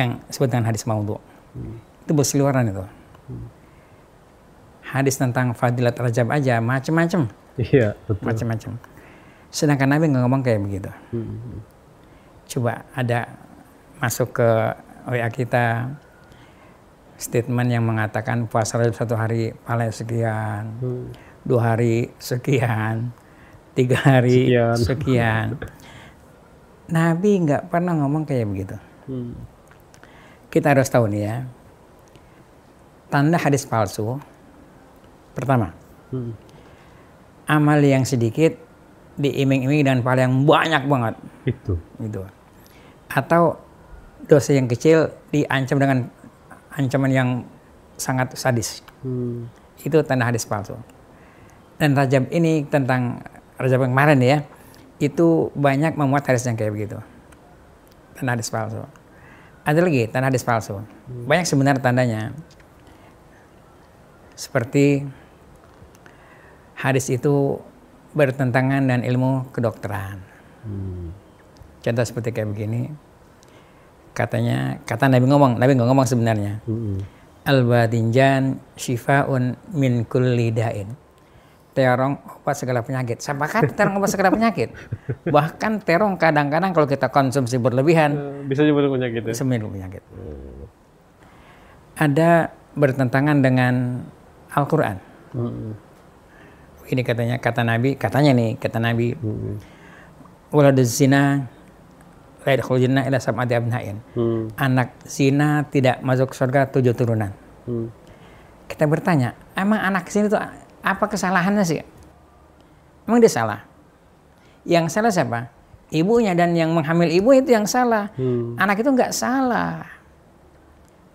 Yang sebut dengan hadis maudhu. Hmm. Itu berseliweran itu.
Hmm.
Hadis tentang fadilat Rajab aja macam-macam
Iya, betul. Macam-macam.
Sedangkan Nabi nggak ngomong kayak begitu. Hmm. Coba ada masuk ke WA kita statement yang mengatakan puasa Rajab satu hari paling sekian, hmm. dua hari sekian, tiga hari sekian. sekian. Nabi nggak pernah ngomong kayak begitu. Hmm. Kita harus tahu nih ya, tanda hadis palsu pertama. Hmm amal yang sedikit diiming-imingi dan pahala yang banyak banget. Itu. itu Atau dosa yang kecil diancam dengan ancaman yang sangat sadis. Hmm. Itu tanda hadis palsu. Dan Rajab ini tentang Rajab yang kemarin ya, itu banyak memuat hadis yang kayak begitu. Tanda hadis palsu. Ada lagi tanda hadis palsu. Hmm. Banyak sebenarnya tandanya. Seperti hadis itu bertentangan dengan ilmu kedokteran. Hmm. Contoh seperti kayak begini, katanya kata Nabi ngomong, Nabi nggak ngomong sebenarnya. Hmm. Al-Batinjan shifaun min kulli da'in. Terong obat segala penyakit. Sama kan terong obat segala penyakit. [LAUGHS] Bahkan terong kadang-kadang kalau kita konsumsi berlebihan. Eh, bisa menyebabkan penyakit ya? Bisa penyakit. Hmm. Ada bertentangan dengan Al-Quran. Hmm ini katanya kata Nabi katanya nih kata Nabi hmm. walad zina la yadkhul jannah illa abna'in. Hmm. Anak zina tidak masuk surga tujuh turunan. Hmm. Kita bertanya, emang anak zina itu apa kesalahannya sih? Emang dia salah? Yang salah siapa? Ibunya dan yang menghamil ibu itu yang salah. Hmm. Anak itu nggak salah.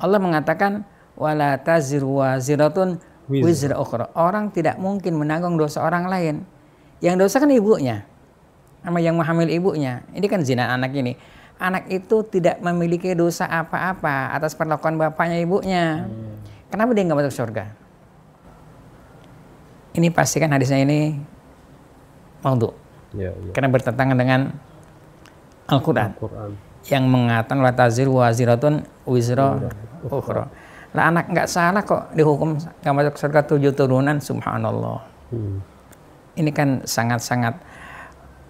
Allah mengatakan wala taziru waziratun wizra ukhra. Orang tidak mungkin menanggung dosa orang lain. Yang dosa kan ibunya. Sama yang menghamil ibunya. Ini kan zina anak ini. Anak itu tidak memiliki dosa apa-apa atas perlakuan bapaknya ibunya. Hmm. Kenapa dia nggak masuk surga? Ini pastikan hadisnya ini maudhu. Ya, ya. Karena bertentangan dengan Al-Quran. Al, yang mengatakan la tazir waziratun wizra ukhra lah anak nggak salah kok dihukum nggak masuk surga tujuh turunan subhanallah hmm. ini kan sangat-sangat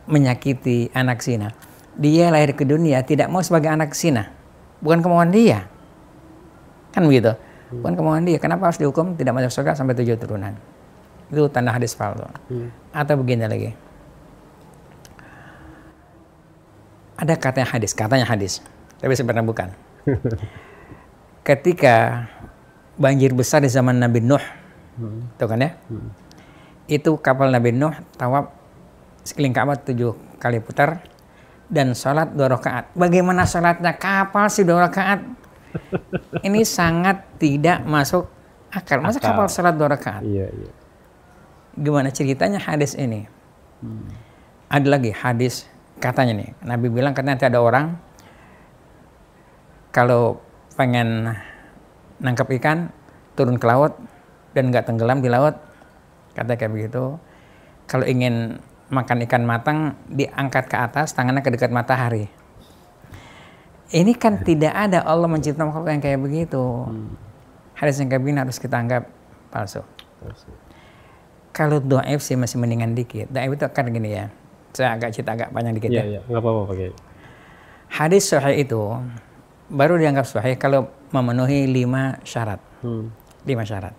menyakiti anak Sina dia lahir ke dunia tidak mau sebagai anak Sina bukan kemauan dia kan begitu hmm. bukan kemauan dia kenapa harus dihukum tidak masuk surga sampai tujuh turunan itu tanda hadis palsu hmm. atau begini lagi ada katanya hadis katanya hadis tapi sebenarnya bukan [LAUGHS] ketika banjir besar di zaman Nabi Nuh, hmm. tuh kan ya, hmm. itu kapal Nabi Nuh tawab sekeliling Ka'bah tujuh kali putar dan sholat dua rakaat. Bagaimana sholatnya kapal sih dua rakaat? [LAUGHS] Ini sangat tidak masuk akal. Masa kapal sholat dua rakaat? Iya, iya. Gimana ceritanya hadis ini? Hmm. Ada lagi hadis katanya nih. Nabi bilang katanya nanti ada orang kalau pengen nangkap ikan, turun ke laut, dan nggak tenggelam di laut. Kata kayak begitu. Kalau ingin makan ikan matang, diangkat ke atas, tangannya ke dekat matahari. Ini kan iya. tidak ada Allah mencipta makhluk yang kayak begitu. Hmm. Hadis yang kayak begini harus kita anggap palsu. Kalau doaif sih masih mendingan dikit. Doaif itu akan gini ya. Saya agak cerita agak panjang dikit iya, ya. Iya. apa-apa pakai. Hadis sahih itu baru dianggap sahih kalau memenuhi lima syarat. Hmm. Lima syarat.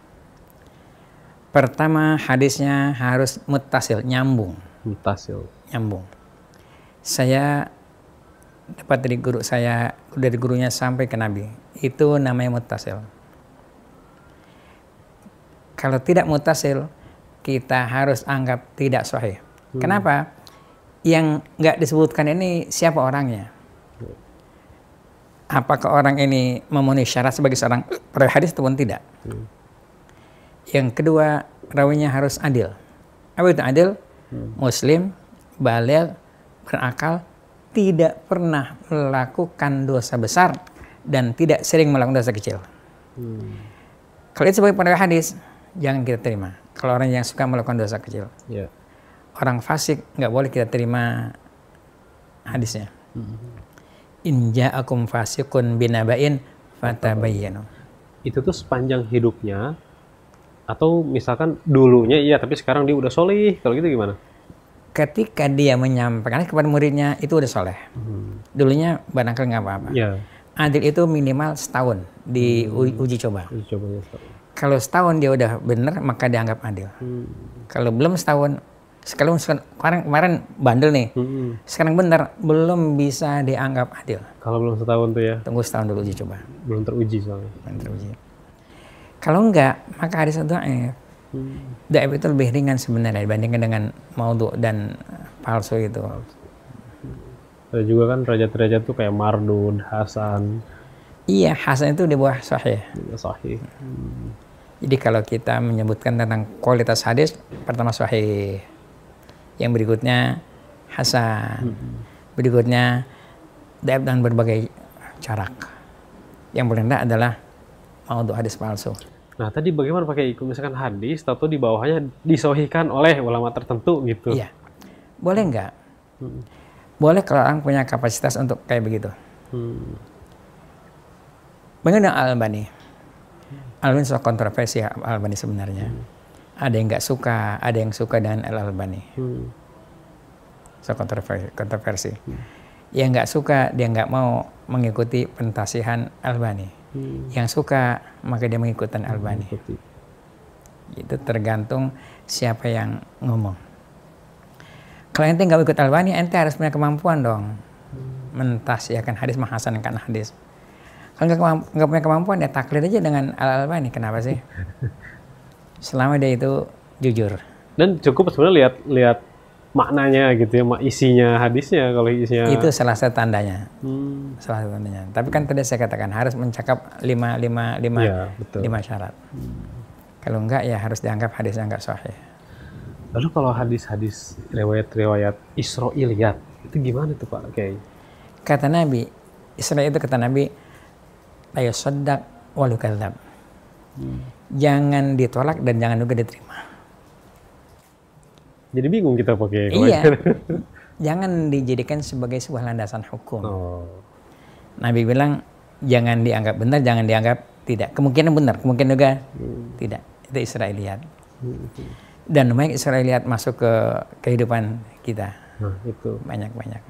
Pertama, hadisnya harus mutasil, nyambung. Mutasil. Nyambung. Saya dapat dari guru saya, dari gurunya sampai ke Nabi. Itu namanya mutasil. Kalau tidak mutasil, kita harus anggap tidak sahih. Hmm. Kenapa? Yang nggak disebutkan ini siapa orangnya apakah orang ini memenuhi syarat sebagai seorang perawi hadis ataupun tidak. Hmm. Yang kedua, rawinya harus adil. Apa itu adil? Hmm. Muslim, balel, berakal, tidak pernah melakukan dosa besar dan tidak sering melakukan dosa kecil. Hmm. Kalau itu sebagai perawi hadis, jangan kita terima. Kalau orang yang suka melakukan dosa kecil. Yeah. Orang fasik nggak boleh kita terima hadisnya. Hmm in ja'akum fasiqun binaba'in fatabayyanu. Itu tuh sepanjang hidupnya atau misalkan
dulunya iya tapi sekarang dia udah soleh kalau gitu gimana?
Ketika dia menyampaikan kepada muridnya itu udah soleh. Hmm. Dulunya barangkali nggak apa-apa. Yeah. Adil itu minimal setahun di hmm. uji coba. Uji coba ya, setahun. Kalau setahun dia udah benar maka dianggap adil. Hmm. Kalau belum setahun sekarang kemarin kemarin bandel nih hmm. sekarang benar belum bisa dianggap adil
kalau belum setahun tuh ya tunggu setahun dulu uji coba belum teruji soalnya
belum teruji kalau enggak maka hadis daif hmm. daif itu lebih ringan sebenarnya dibandingkan dengan maudhu dan palsu itu ada juga kan raja raja tuh kayak mardud hasan iya hasan itu di bawah sahih di sahih hmm. jadi kalau kita menyebutkan tentang kualitas hadis pertama sahih yang berikutnya hasan, mm-hmm. berikutnya daib dan berbagai carak. Yang rendah adalah untuk hadis palsu.
Nah tadi bagaimana pakai ikut misalkan hadis, atau di bawahnya
disohikan oleh ulama tertentu gitu? Iya, boleh nggak? Hmm. Boleh kalau orang punya kapasitas untuk kayak begitu. Hmm. Mengenai Al-Albani, Al-Albani soal kontroversi ya, Al-Albani sebenarnya. Hmm ada yang nggak suka, ada yang suka dengan Al Albani. Hmm. So kontroversi. kontroversi. Hmm. Yang nggak suka dia nggak mau mengikuti pentasihan Albani. Hmm. Yang suka maka dia mengikuti Albani. Itu tergantung siapa yang ngomong. Kalau ente nggak ikut Albani, ente harus punya kemampuan dong. Hmm. Mentas ya kan hadis menghasankan hadis. Kalau nggak kemamp punya kemampuan ya taklid aja dengan Al Albani. Kenapa sih? [LAUGHS] selama dia itu jujur
dan cukup sebenarnya lihat lihat maknanya gitu ya mak isinya hadisnya kalau isinya itu
salah satu tandanya hmm. salah satu tandanya tapi kan tadi saya katakan harus mencakap lima lima lima ya, betul. lima syarat hmm. kalau enggak ya harus dianggap hadis yang enggak sahih lalu kalau hadis-hadis riwayat-riwayat Israiliyat itu gimana tuh pak kayak kata Nabi Isra itu kata Nabi ayo sedak walukalab. hmm jangan ditolak dan jangan juga diterima.
Jadi bingung kita pakai Iya.
[LAUGHS] jangan dijadikan sebagai sebuah landasan hukum. Oh. Nabi bilang jangan dianggap benar, jangan dianggap tidak. Kemungkinan benar, kemungkinan juga hmm. tidak. Itu Israeliat. Hmm. Dan banyak Israeliat masuk ke kehidupan kita. Nah, itu. Banyak-banyak.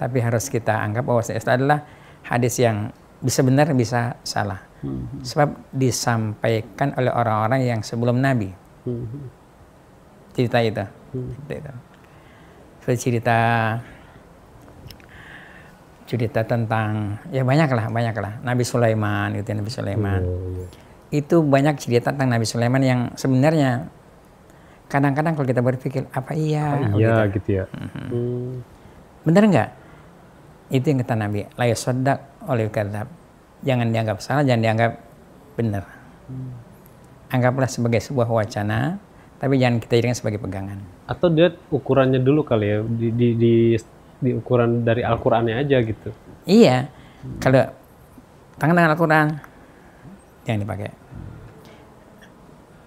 Tapi harus kita anggap bahwa itu adalah hadis yang bisa benar, bisa salah sebab disampaikan oleh orang-orang yang sebelum Nabi cerita itu cerita cerita tentang ya banyaklah banyaklah Nabi Sulaiman gitu ya, Nabi Sulaiman oh, iya. itu banyak cerita tentang Nabi Sulaiman yang sebenarnya kadang-kadang kalau kita berpikir apa iya apa gitu. iya gitu, gitu ya hmm. hmm. bener nggak itu yang kata Nabi layak sodak oleh kadab jangan dianggap salah, jangan dianggap benar. Hmm. Anggaplah sebagai sebuah wacana, tapi jangan kita jadikan sebagai pegangan.
Atau dia ukurannya dulu kali ya, di, di, di, di ukuran dari Al-Qur'annya aja gitu.
Iya. Kalau tangan dengan Al-Qur'an jangan dipakai.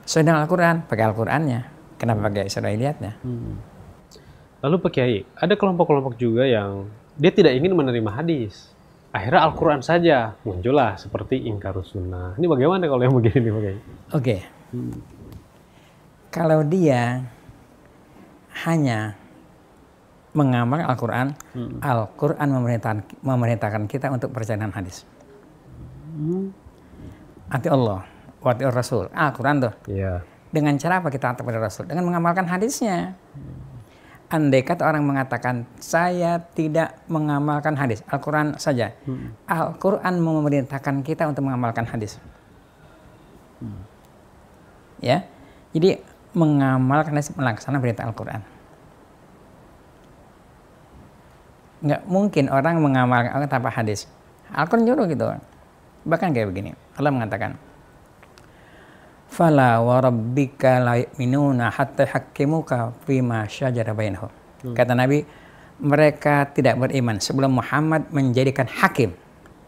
Sesuai dengan Al-Qur'an, pakai Al-Qur'annya. Kenapa pakai Israeliatnya? Hmm.
Lalu Pak Kiai, ada kelompok-kelompok juga yang dia tidak ingin menerima hadis akhirnya Al-Quran saja muncullah seperti ingkarus sunnah. Ini bagaimana kalau yang begini Oke.
Okay. Hmm. Kalau dia hanya mengamalkan Al-Quran, hmm. Al-Quran memerintahkan, memerintahkan kita untuk percayaan hadis. Hmm. Ati Allah, wati Rasul, Al-Quran tuh. Yeah. Dengan cara apa kita taat pada Rasul? Dengan mengamalkan hadisnya. Hmm andai kata orang mengatakan saya tidak mengamalkan hadis, Al-Quran saja. Hmm. Al-Quran memerintahkan kita untuk mengamalkan hadis. Hmm. Ya, jadi mengamalkan hadis melaksanakan perintah Al-Quran. Nggak mungkin orang mengamalkan Al-Quran tanpa hadis. Al-Quran nyuruh gitu. Bahkan kayak begini, Allah mengatakan, fala wa rabbika la yu'minuna hatta hakimuka fima syajara bainahu. Hmm. Kata Nabi, mereka tidak beriman sebelum Muhammad menjadikan hakim.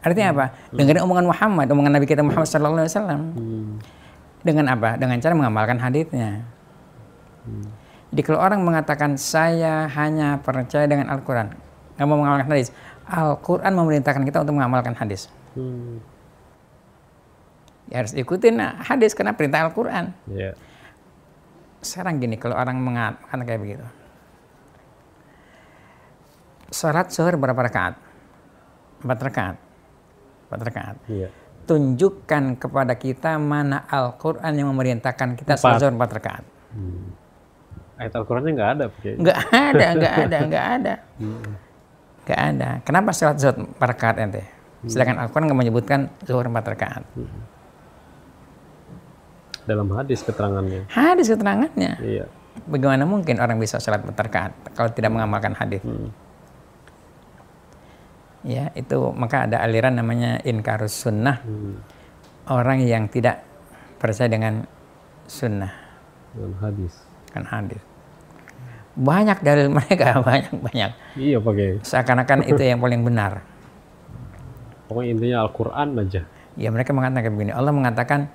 Artinya hmm. apa? Dengan omongan Muhammad, omongan Nabi kita Muhammad sallallahu alaihi wasallam. Hmm. Dengan apa? Dengan cara mengamalkan hadisnya. Hmm. Jadi kalau orang mengatakan saya hanya percaya dengan Al-Qur'an, nggak mau mengamalkan hadis, Al-Qur'an memerintahkan kita untuk mengamalkan hadis. Hmm ya harus ikutin nah, hadis karena perintah Al-Quran. Yeah. Sekarang gini, kalau orang mengatakan kayak begitu. Salat zuhur berapa rakaat? Empat rakaat. Empat rakaat. Yeah. Tunjukkan kepada kita mana Al-Quran yang memerintahkan kita sholat zuhur empat rakaat.
Hmm. Ayat Al-Qurannya nggak ada. Nggak ada, nggak [LAUGHS] ada, nggak ada. Hmm.
Nggak ada. Kenapa sholat zuhur empat rakaat ente? Sedangkan Al-Quran nggak menyebutkan zuhur empat rakaat. Hmm dalam hadis keterangannya. Hadis keterangannya. Iya. Bagaimana mungkin orang bisa sholat berterkat kalau tidak mengamalkan hadis? Hmm. Ya, itu maka ada aliran namanya inkarus sunnah. Hmm. Orang yang tidak percaya dengan sunnah. Dengan hadis. Kan hadis. Banyak dari mereka, [LAUGHS] banyak-banyak. Iya, pakai. Seakan-akan [LAUGHS] itu yang paling benar. Pokoknya intinya Al-Quran aja. Ya mereka mengatakan begini, Allah mengatakan,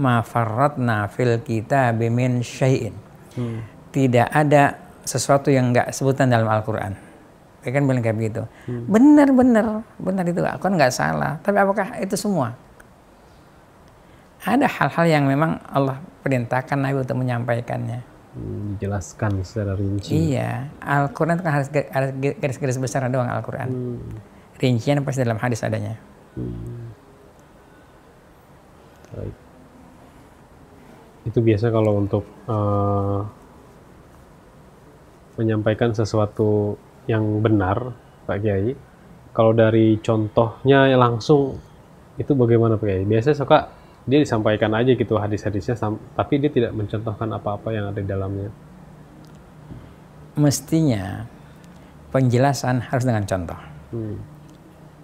ma farratna fil kita bimin syai'in. Hmm. Tidak ada sesuatu yang nggak sebutan dalam Al-Quran. Dia ya kan bilang kayak begitu. Hmm. Benar, benar. Benar itu Al-Quran nggak salah. Tapi apakah itu semua? Ada hal-hal yang memang Allah perintahkan Nabi untuk menyampaikannya.
Hmm, dijelaskan secara rinci. Iya.
Al-Quran itu kan harus garis-garis besar doang Al-Quran. Hmm. Rincian pasti dalam hadis adanya.
Hmm. Baik itu biasa kalau untuk uh, menyampaikan sesuatu yang benar Pak Kiai kalau dari contohnya langsung itu bagaimana Pak Kiai biasanya suka dia disampaikan aja gitu hadis-hadisnya tapi dia tidak mencontohkan apa-apa yang ada di
dalamnya mestinya penjelasan harus dengan contoh hmm.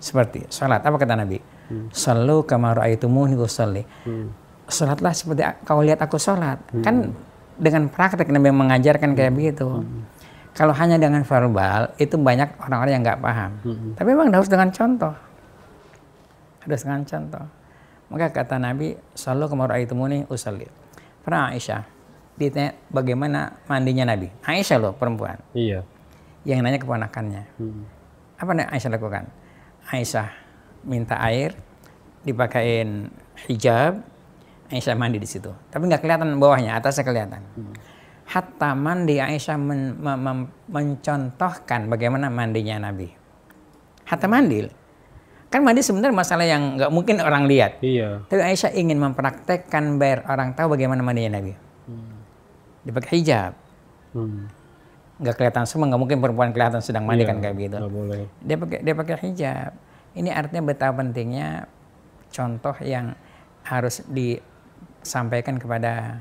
seperti sholat apa kata Nabi hmm. selalu kamaru aitumuni usalli hmm sholatlah seperti kau lihat aku sholat hmm. kan dengan praktek Nabi mengajarkan kayak hmm. begitu hmm. kalau hanya dengan verbal itu banyak orang-orang yang nggak paham hmm. tapi memang harus dengan contoh harus dengan contoh maka kata Nabi selalu itu muni usalli pernah Aisyah ditanya bagaimana mandinya Nabi Aisyah loh perempuan iya yang nanya keponakannya hmm. apa yang Aisyah lakukan Aisyah minta air dipakaiin hijab Aisyah mandi di situ. Tapi nggak kelihatan bawahnya, atasnya kelihatan. Hmm. Hatta mandi Aisyah men, me, mencontohkan bagaimana mandinya Nabi. Hatta mandi. Kan mandi sebenarnya masalah yang nggak mungkin orang lihat. Iya. Tapi Aisyah ingin mempraktekkan biar orang tahu bagaimana mandinya Nabi. Hmm. Dipakai hijab. Hmm. kelihatan semua, nggak mungkin perempuan kelihatan sedang mandi iya, kan kayak gitu. Nggak boleh. Dia pakai dia pakai hijab. Ini artinya betapa pentingnya contoh yang harus di sampaikan kepada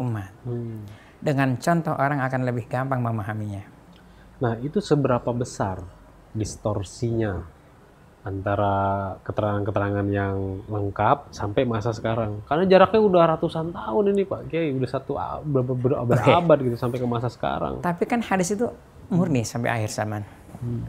umat. Hmm. Dengan contoh orang akan lebih gampang memahaminya. Nah, itu seberapa besar
distorsinya antara keterangan-keterangan yang lengkap sampai masa sekarang. Karena jaraknya udah ratusan tahun ini Pak Kiai, udah satu abad, ber ber berabad
gitu sampai ke masa sekarang. Tapi kan hadis itu murni hmm. sampai akhir zaman. Hmm.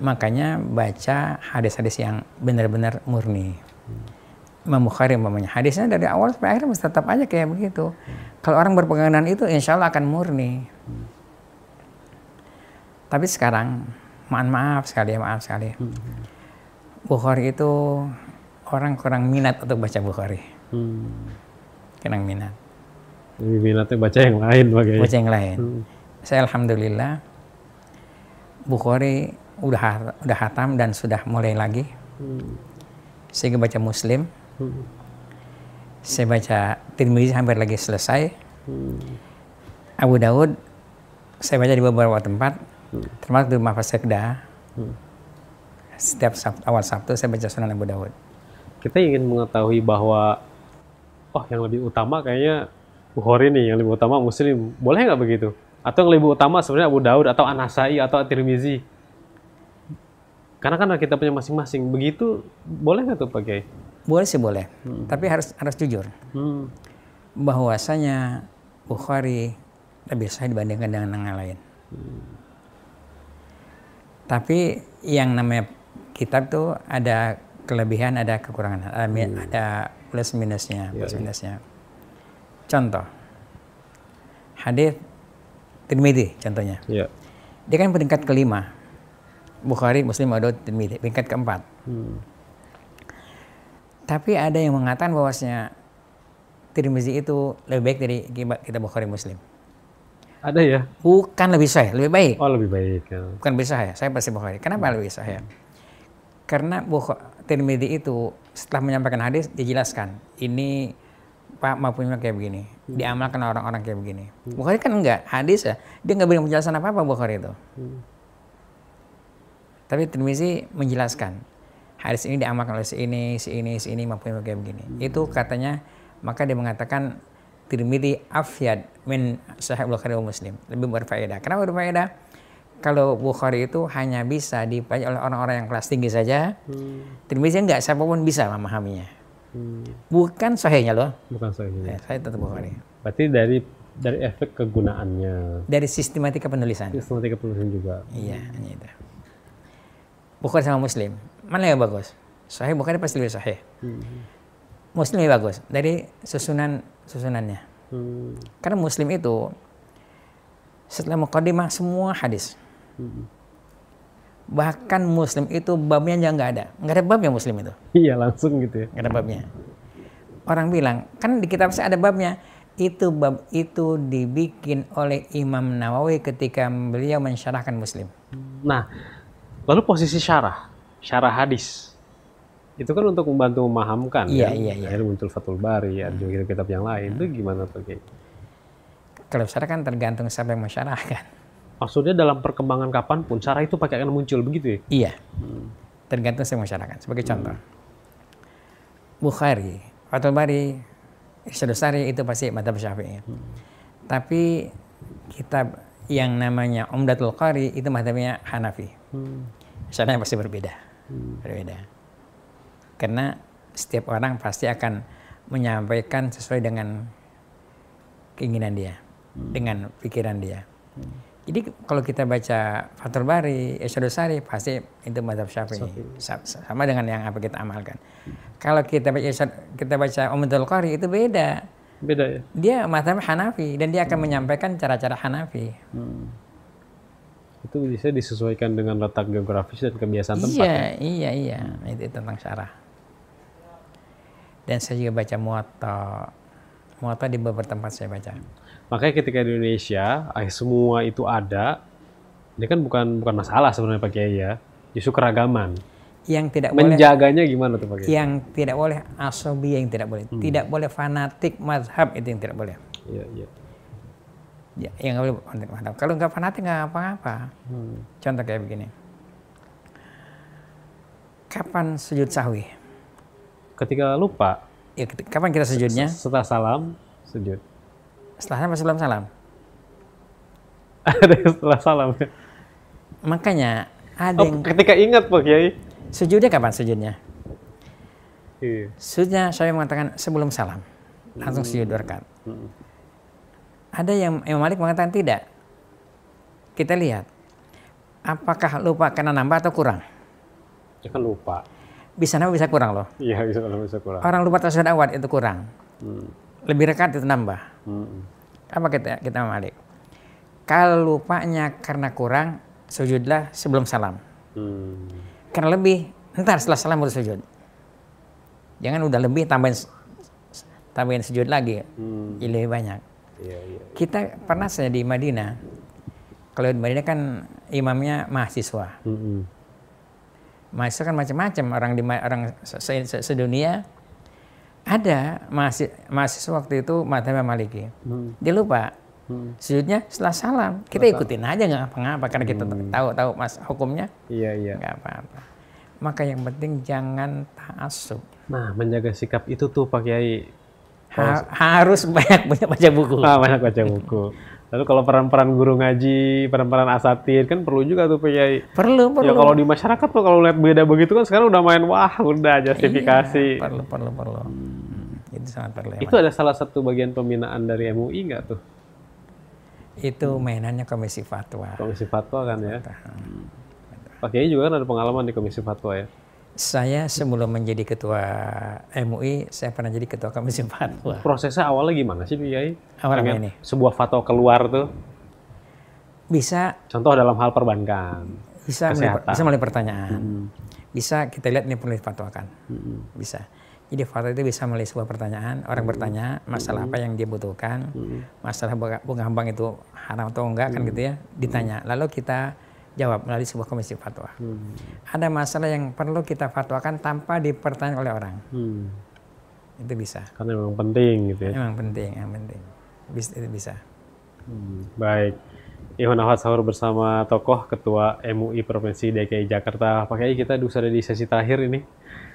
Makanya baca hadis-hadis yang benar-benar murni. Hmm. Imam Bukhari umpamanya hadisnya dari awal sampai akhir mesti tetap aja kayak begitu. Hmm. Kalau orang berpegangan itu insya Allah akan murni. Hmm. Tapi sekarang maaf maaf sekali ya maaf sekali. Hmm. Bukhari itu orang kurang minat untuk baca Bukhari. Hmm.
Kurang minat. Lebih minatnya baca yang lain bagaimana? Baca yang lain. Hmm.
Saya alhamdulillah Bukhari udah udah hatam dan sudah mulai lagi. Hmm. Saya baca Muslim Hmm. Saya baca Tirmizi hampir lagi selesai. Hmm. Abu Daud saya baca di beberapa tempat, hmm. termasuk di rumah Fasekda. Hmm. Setiap Sabtu, awal Sabtu saya baca Sunan Abu Daud.
Kita ingin mengetahui bahwa oh yang lebih utama kayaknya Bukhari nih, yang lebih utama Muslim. Boleh nggak begitu? Atau yang lebih utama sebenarnya Abu Daud atau Anasai atau Tirmizi?
Karena kan kita punya masing-masing. Begitu boleh nggak tuh pakai boleh sih boleh, hmm. tapi harus harus jujur hmm. bahwasanya Bukhari lebih sahih dibandingkan dengan yang lain. Hmm. Tapi yang namanya kitab tuh ada kelebihan, ada kekurangan, ada, hmm. ada plus minusnya, ya, plus ya. minusnya. Contoh, hadis Tirmidzi contohnya. ya. Dia kan peringkat kelima. Bukhari, Muslim, Adot Tirmidzi, peringkat keempat. Hmm tapi ada yang mengatakan bahwasanya Tirmizi itu lebih baik dari kita Bukhari Muslim. Ada ya? Bukan lebih sahih, lebih baik. Oh, lebih baik. Ya. Bukan lebih sahih, saya pasti Bukhari. Kenapa hmm. lebih sahih? Karena Bukhari itu setelah menyampaikan hadis dijelaskan ini Pak maupun kayak begini, hmm. diamalkan orang-orang kayak begini. Hmm. Bukhari kan enggak, hadis ya, dia enggak beri penjelasan apa-apa Bukhari itu. Hmm. Tapi Tirmizi menjelaskan hadis ini diamalkan oleh si ini, si ini, si ini, mampu kayak begini. Hmm. Itu katanya, maka dia mengatakan Tirmidhi afyad min Sahih Bukhari wa Muslim. Lebih berfaedah. Kenapa berfaedah? Kalau Bukhari itu hanya bisa dipakai oleh orang-orang yang kelas tinggi saja,
hmm.
Tirmidhi enggak siapapun bisa memahaminya. Hmm. Bukan sahihnya loh. Bukan sahihnya. Eh, saya tetap Bukhari. Berarti dari dari efek kegunaannya. Dari sistematika penulisan. Sistematika penulisan juga. Iya, hanya itu. Bukhari sama Muslim mana yang bagus? Sahih bukannya pasti lebih sahih. Hmm. Muslim lebih bagus dari susunan susunannya. Hmm. Karena Muslim itu setelah mukadimah semua hadis. Hmm. Bahkan Muslim itu babnya yang nggak ada, nggak ada babnya Muslim itu.
Iya langsung gitu ya. Nggak ada babnya.
Orang bilang kan di kitab saya ada babnya itu bab itu dibikin oleh Imam Nawawi ketika beliau mensyarahkan Muslim. Nah, lalu
posisi syarah syarah hadis. Itu kan untuk membantu memahamkan. Iya, kan? iya, iya. Akhirnya muncul Fathul Bari, ada juga hmm. kitab yang lain. Hmm. Itu gimana tuh,
Kalau syarah kan tergantung siapa yang masyarakat. kan.
Maksudnya dalam perkembangan kapanpun, syarah itu pakai akan muncul begitu ya?
Iya. Hmm. Tergantung siapa yang masyarakat. Sebagai hmm. contoh, Bukhari, Fathul Bari, Irsyadus itu pasti madhab syafi'i. Hmm. Tapi kitab yang namanya Umdatul Qari itu madhabnya Hanafi. Hmm. Caranya pasti berbeda hmm. berbeda. Karena setiap orang pasti akan menyampaikan sesuai dengan keinginan dia, hmm. dengan pikiran dia. Hmm. Jadi kalau kita baca Fathul Bari, Sari, pasti itu mazhab Syafi'i. Sama dengan yang apa kita amalkan. Hmm. Kalau kita baca kita baca Umudul Qari itu beda. Beda ya. Dia mazhab Hanafi dan dia akan hmm. menyampaikan cara-cara Hanafi.
Hmm itu bisa disesuaikan dengan letak geografis dan kebiasaan iya, tempat. Iya,
iya, iya. Itu tentang syarah. Dan saya juga baca muwatta. Muwatta di beberapa tempat saya baca.
Makanya ketika di Indonesia eh, semua itu ada, ini kan bukan bukan masalah sebenarnya Pak Kiai ya. Justru keragaman.
Yang tidak menjaganya boleh menjaganya
gimana tuh Pak Kiai? Yang
tidak boleh asobi yang tidak boleh, hmm. tidak boleh fanatik mazhab itu yang tidak boleh. Iya, iya ya, yang nggak boleh fanatik mantap. Kalau nggak fanatik nggak apa-apa. Hmm. Contoh kayak begini. Kapan sujud sahwi? Ketika lupa. Ya, kapan kita sujudnya? Setelah salam, sujud. Setelah salam, sebelum salam. [LAUGHS] Ada setelah salam. Makanya ada oh, ketika ingat Pak Kiai. Sujudnya kapan sujudnya? Iya. Sujudnya saya mengatakan sebelum salam. Langsung hmm. sujud berkat. Hmm. Ada yang Imam Malik mengatakan tidak. Kita lihat. Apakah lupa karena nambah atau kurang? Jangan ya lupa. Bisa nambah bisa kurang loh.
Iya bisa bisa kurang. Orang
lupa tasawuf awal itu kurang. Hmm. Lebih rekat itu nambah. Hmm. Apa kita kita Imam Malik? Kalau lupanya karena kurang, sujudlah sebelum salam. Hmm. Karena lebih, ntar setelah salam baru sujud. Jangan udah lebih tambahin tambahin sujud lagi, hmm. lebih banyak. Iya, iya, iya. Kita pernah saya di Madinah. Kalau di Madinah kan imamnya mahasiswa. Mm Mahasiswa kan macam-macam orang di orang sedunia. Ada mahasiswa, waktu itu Madhab Maliki. Mm. Dia lupa. Hmm. Sujudnya setelah salam. Kita ikutin aja nggak apa-apa karena kita mm. tahu tahu mas hukumnya. Iya iya. Nggak apa-apa. Maka yang penting jangan tak asuk Nah menjaga sikap itu tuh
Pak Kiai
Ha harus banyak
banyak baca buku. Ah, banyak baca buku. Lalu kalau peran-peran guru ngaji, peran-peran asatid kan perlu juga tuh Pak Perlu, perlu. Ya kalau di masyarakat tuh kalau lihat beda begitu kan sekarang udah main wah, udah justifikasi. Iya, perlu, perlu, perlu. Hmm,
itu sangat perlu. Itu
ada salah satu bagian pembinaan dari MUI nggak tuh?
Itu mainannya Komisi Fatwa. Komisi Fatwa kan ya. Pak Yai juga kan ada pengalaman di Komisi Fatwa ya saya sebelum menjadi ketua MUI, saya pernah jadi ketua komisi hmm. fatwa.
Prosesnya awalnya gimana sih, pak? Awalnya ini. Sebuah fatwa keluar tuh. Bisa. Contoh dalam hal perbankan.
Bisa, melalui, bisa melalui pertanyaan. Hmm. Bisa kita lihat ini perlu difatwakan. Hmm. Bisa. Jadi fatwa itu bisa melalui sebuah pertanyaan, orang hmm. bertanya masalah hmm. apa yang dia butuhkan, hmm. masalah bunga, bunga hambang itu haram atau enggak kan hmm. kan gitu ya, ditanya. Hmm. Lalu kita jawab melalui sebuah komisi fatwa. Hmm. Ada masalah yang perlu kita fatwakan tanpa dipertanyakan oleh orang. Hmm. Itu bisa. Karena memang penting gitu ya. Memang penting, yang penting. Bisa, itu bisa. Hmm.
Baik. Iwan Ahmad Sahur bersama tokoh Ketua MUI Provinsi DKI Jakarta. Pakai kita sudah di sesi terakhir ini.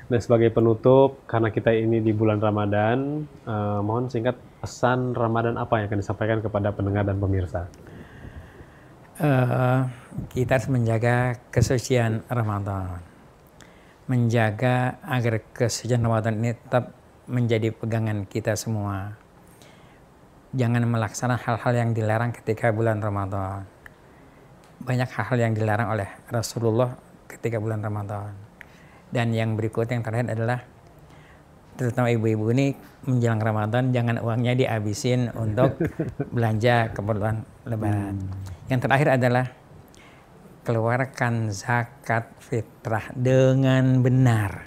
Dan sebagai penutup, karena kita ini di bulan Ramadan, eh, mohon singkat pesan Ramadan apa yang akan disampaikan kepada pendengar dan pemirsa?
Eh, kita harus menjaga kesucian Ramadan. Menjaga agar kesucian Ramadan ini tetap menjadi pegangan kita semua. Jangan melaksanakan hal-hal yang dilarang ketika bulan Ramadan. Banyak hal-hal yang dilarang oleh Rasulullah ketika bulan Ramadan. Dan yang berikut yang terakhir adalah terutama ibu-ibu ini menjelang Ramadan jangan uangnya dihabisin untuk [LAUGHS] belanja keperluan lebaran. Hmm. Yang terakhir adalah keluarkan zakat fitrah dengan benar.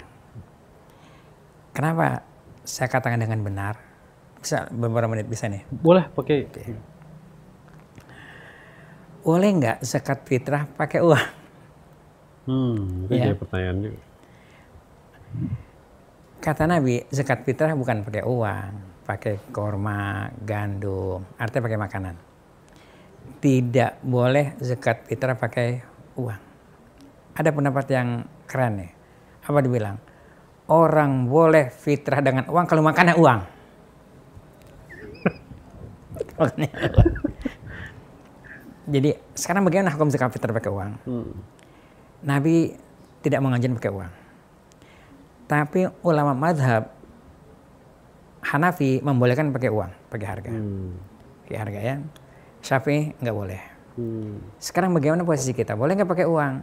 Kenapa saya katakan dengan benar? Bisa beberapa menit bisa nih? Boleh pakai. Okay. Boleh nggak zakat fitrah pakai uang? Hmm, itu ya. Iya. pertanyaannya. Kata Nabi, zakat fitrah bukan pakai uang, pakai korma, gandum, artinya pakai makanan. Tidak boleh zakat fitrah pakai uang. Ada pendapat yang keren ya. Apa dibilang? Orang boleh fitrah dengan uang kalau makannya uang. [LAUGHS] Jadi sekarang bagaimana hukum zakat fitrah pakai uang? Hmm. Nabi tidak mengajarkan pakai uang. Tapi ulama madhab Hanafi membolehkan pakai uang, pakai harga. Hmm. Pakai harga ya. Syafi'i nggak boleh. Hmm. Sekarang bagaimana posisi kita? Boleh nggak pakai uang?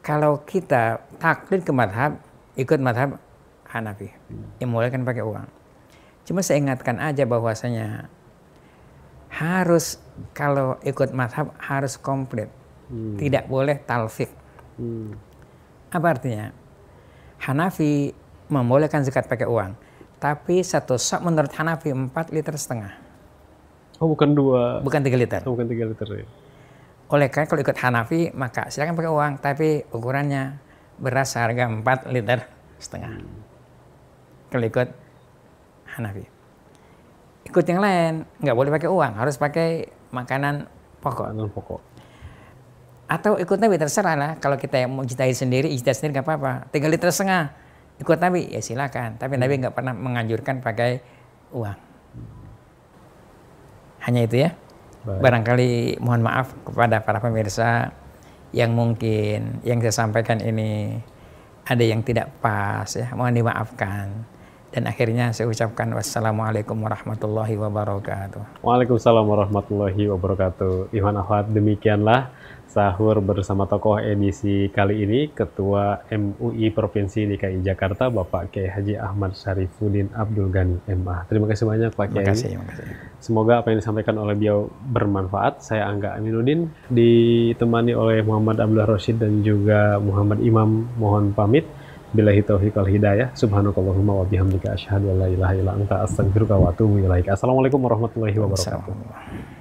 Kalau kita taklid ke madhab, ikut madhab Hanafi. Hmm. Yang membolehkan pakai uang. Cuma saya ingatkan aja bahwasanya harus kalau ikut madhab harus komplit. Hmm. Tidak boleh talfik. Hmm. Apa artinya? Hanafi membolehkan zakat pakai uang, tapi satu sok menurut Hanafi 4 liter setengah. Oh bukan dua. Bukan tiga liter. Oh, bukan tiga liter ya. Oleh karena kalau ikut Hanafi maka silakan pakai uang, tapi ukurannya beras harga 4 liter setengah. Hmm. Kalau ikut Hanafi. Ikut yang lain nggak boleh pakai uang, harus pakai makanan pokok. Makanan pokok atau ikut Nabi terserah lah kalau kita yang mau cintai sendiri cinta sendiri nggak apa-apa tinggal liter setengah ikut Nabi ya silakan tapi Nabi hmm. nggak pernah menganjurkan pakai uang hanya itu ya Baik. barangkali mohon maaf kepada para pemirsa yang mungkin yang saya sampaikan ini ada yang tidak pas ya mohon dimaafkan dan akhirnya saya ucapkan wassalamualaikum warahmatullahi wabarakatuh
waalaikumsalam warahmatullahi wabarakatuh Iman Ahwat demikianlah Sahur bersama tokoh edisi kali ini Ketua MUI Provinsi DKI Jakarta Bapak Kiai Haji Ahmad Syarifuddin Abdul Ghani MA. Terima kasih banyak Pak Kiai. Terima kasih, terima kasih. Semoga apa yang disampaikan oleh beliau bermanfaat. Saya Angga Aminuddin ditemani oleh Muhammad Abdullah Rosid dan juga Muhammad Imam mohon pamit. bila taufiq wal hidayah. Subhanakallahumma wa bihamdika asyhadu an la ilaha illa anta astaghfiruka wa atubu ilaik. Assalamualaikum warahmatullahi wabarakatuh.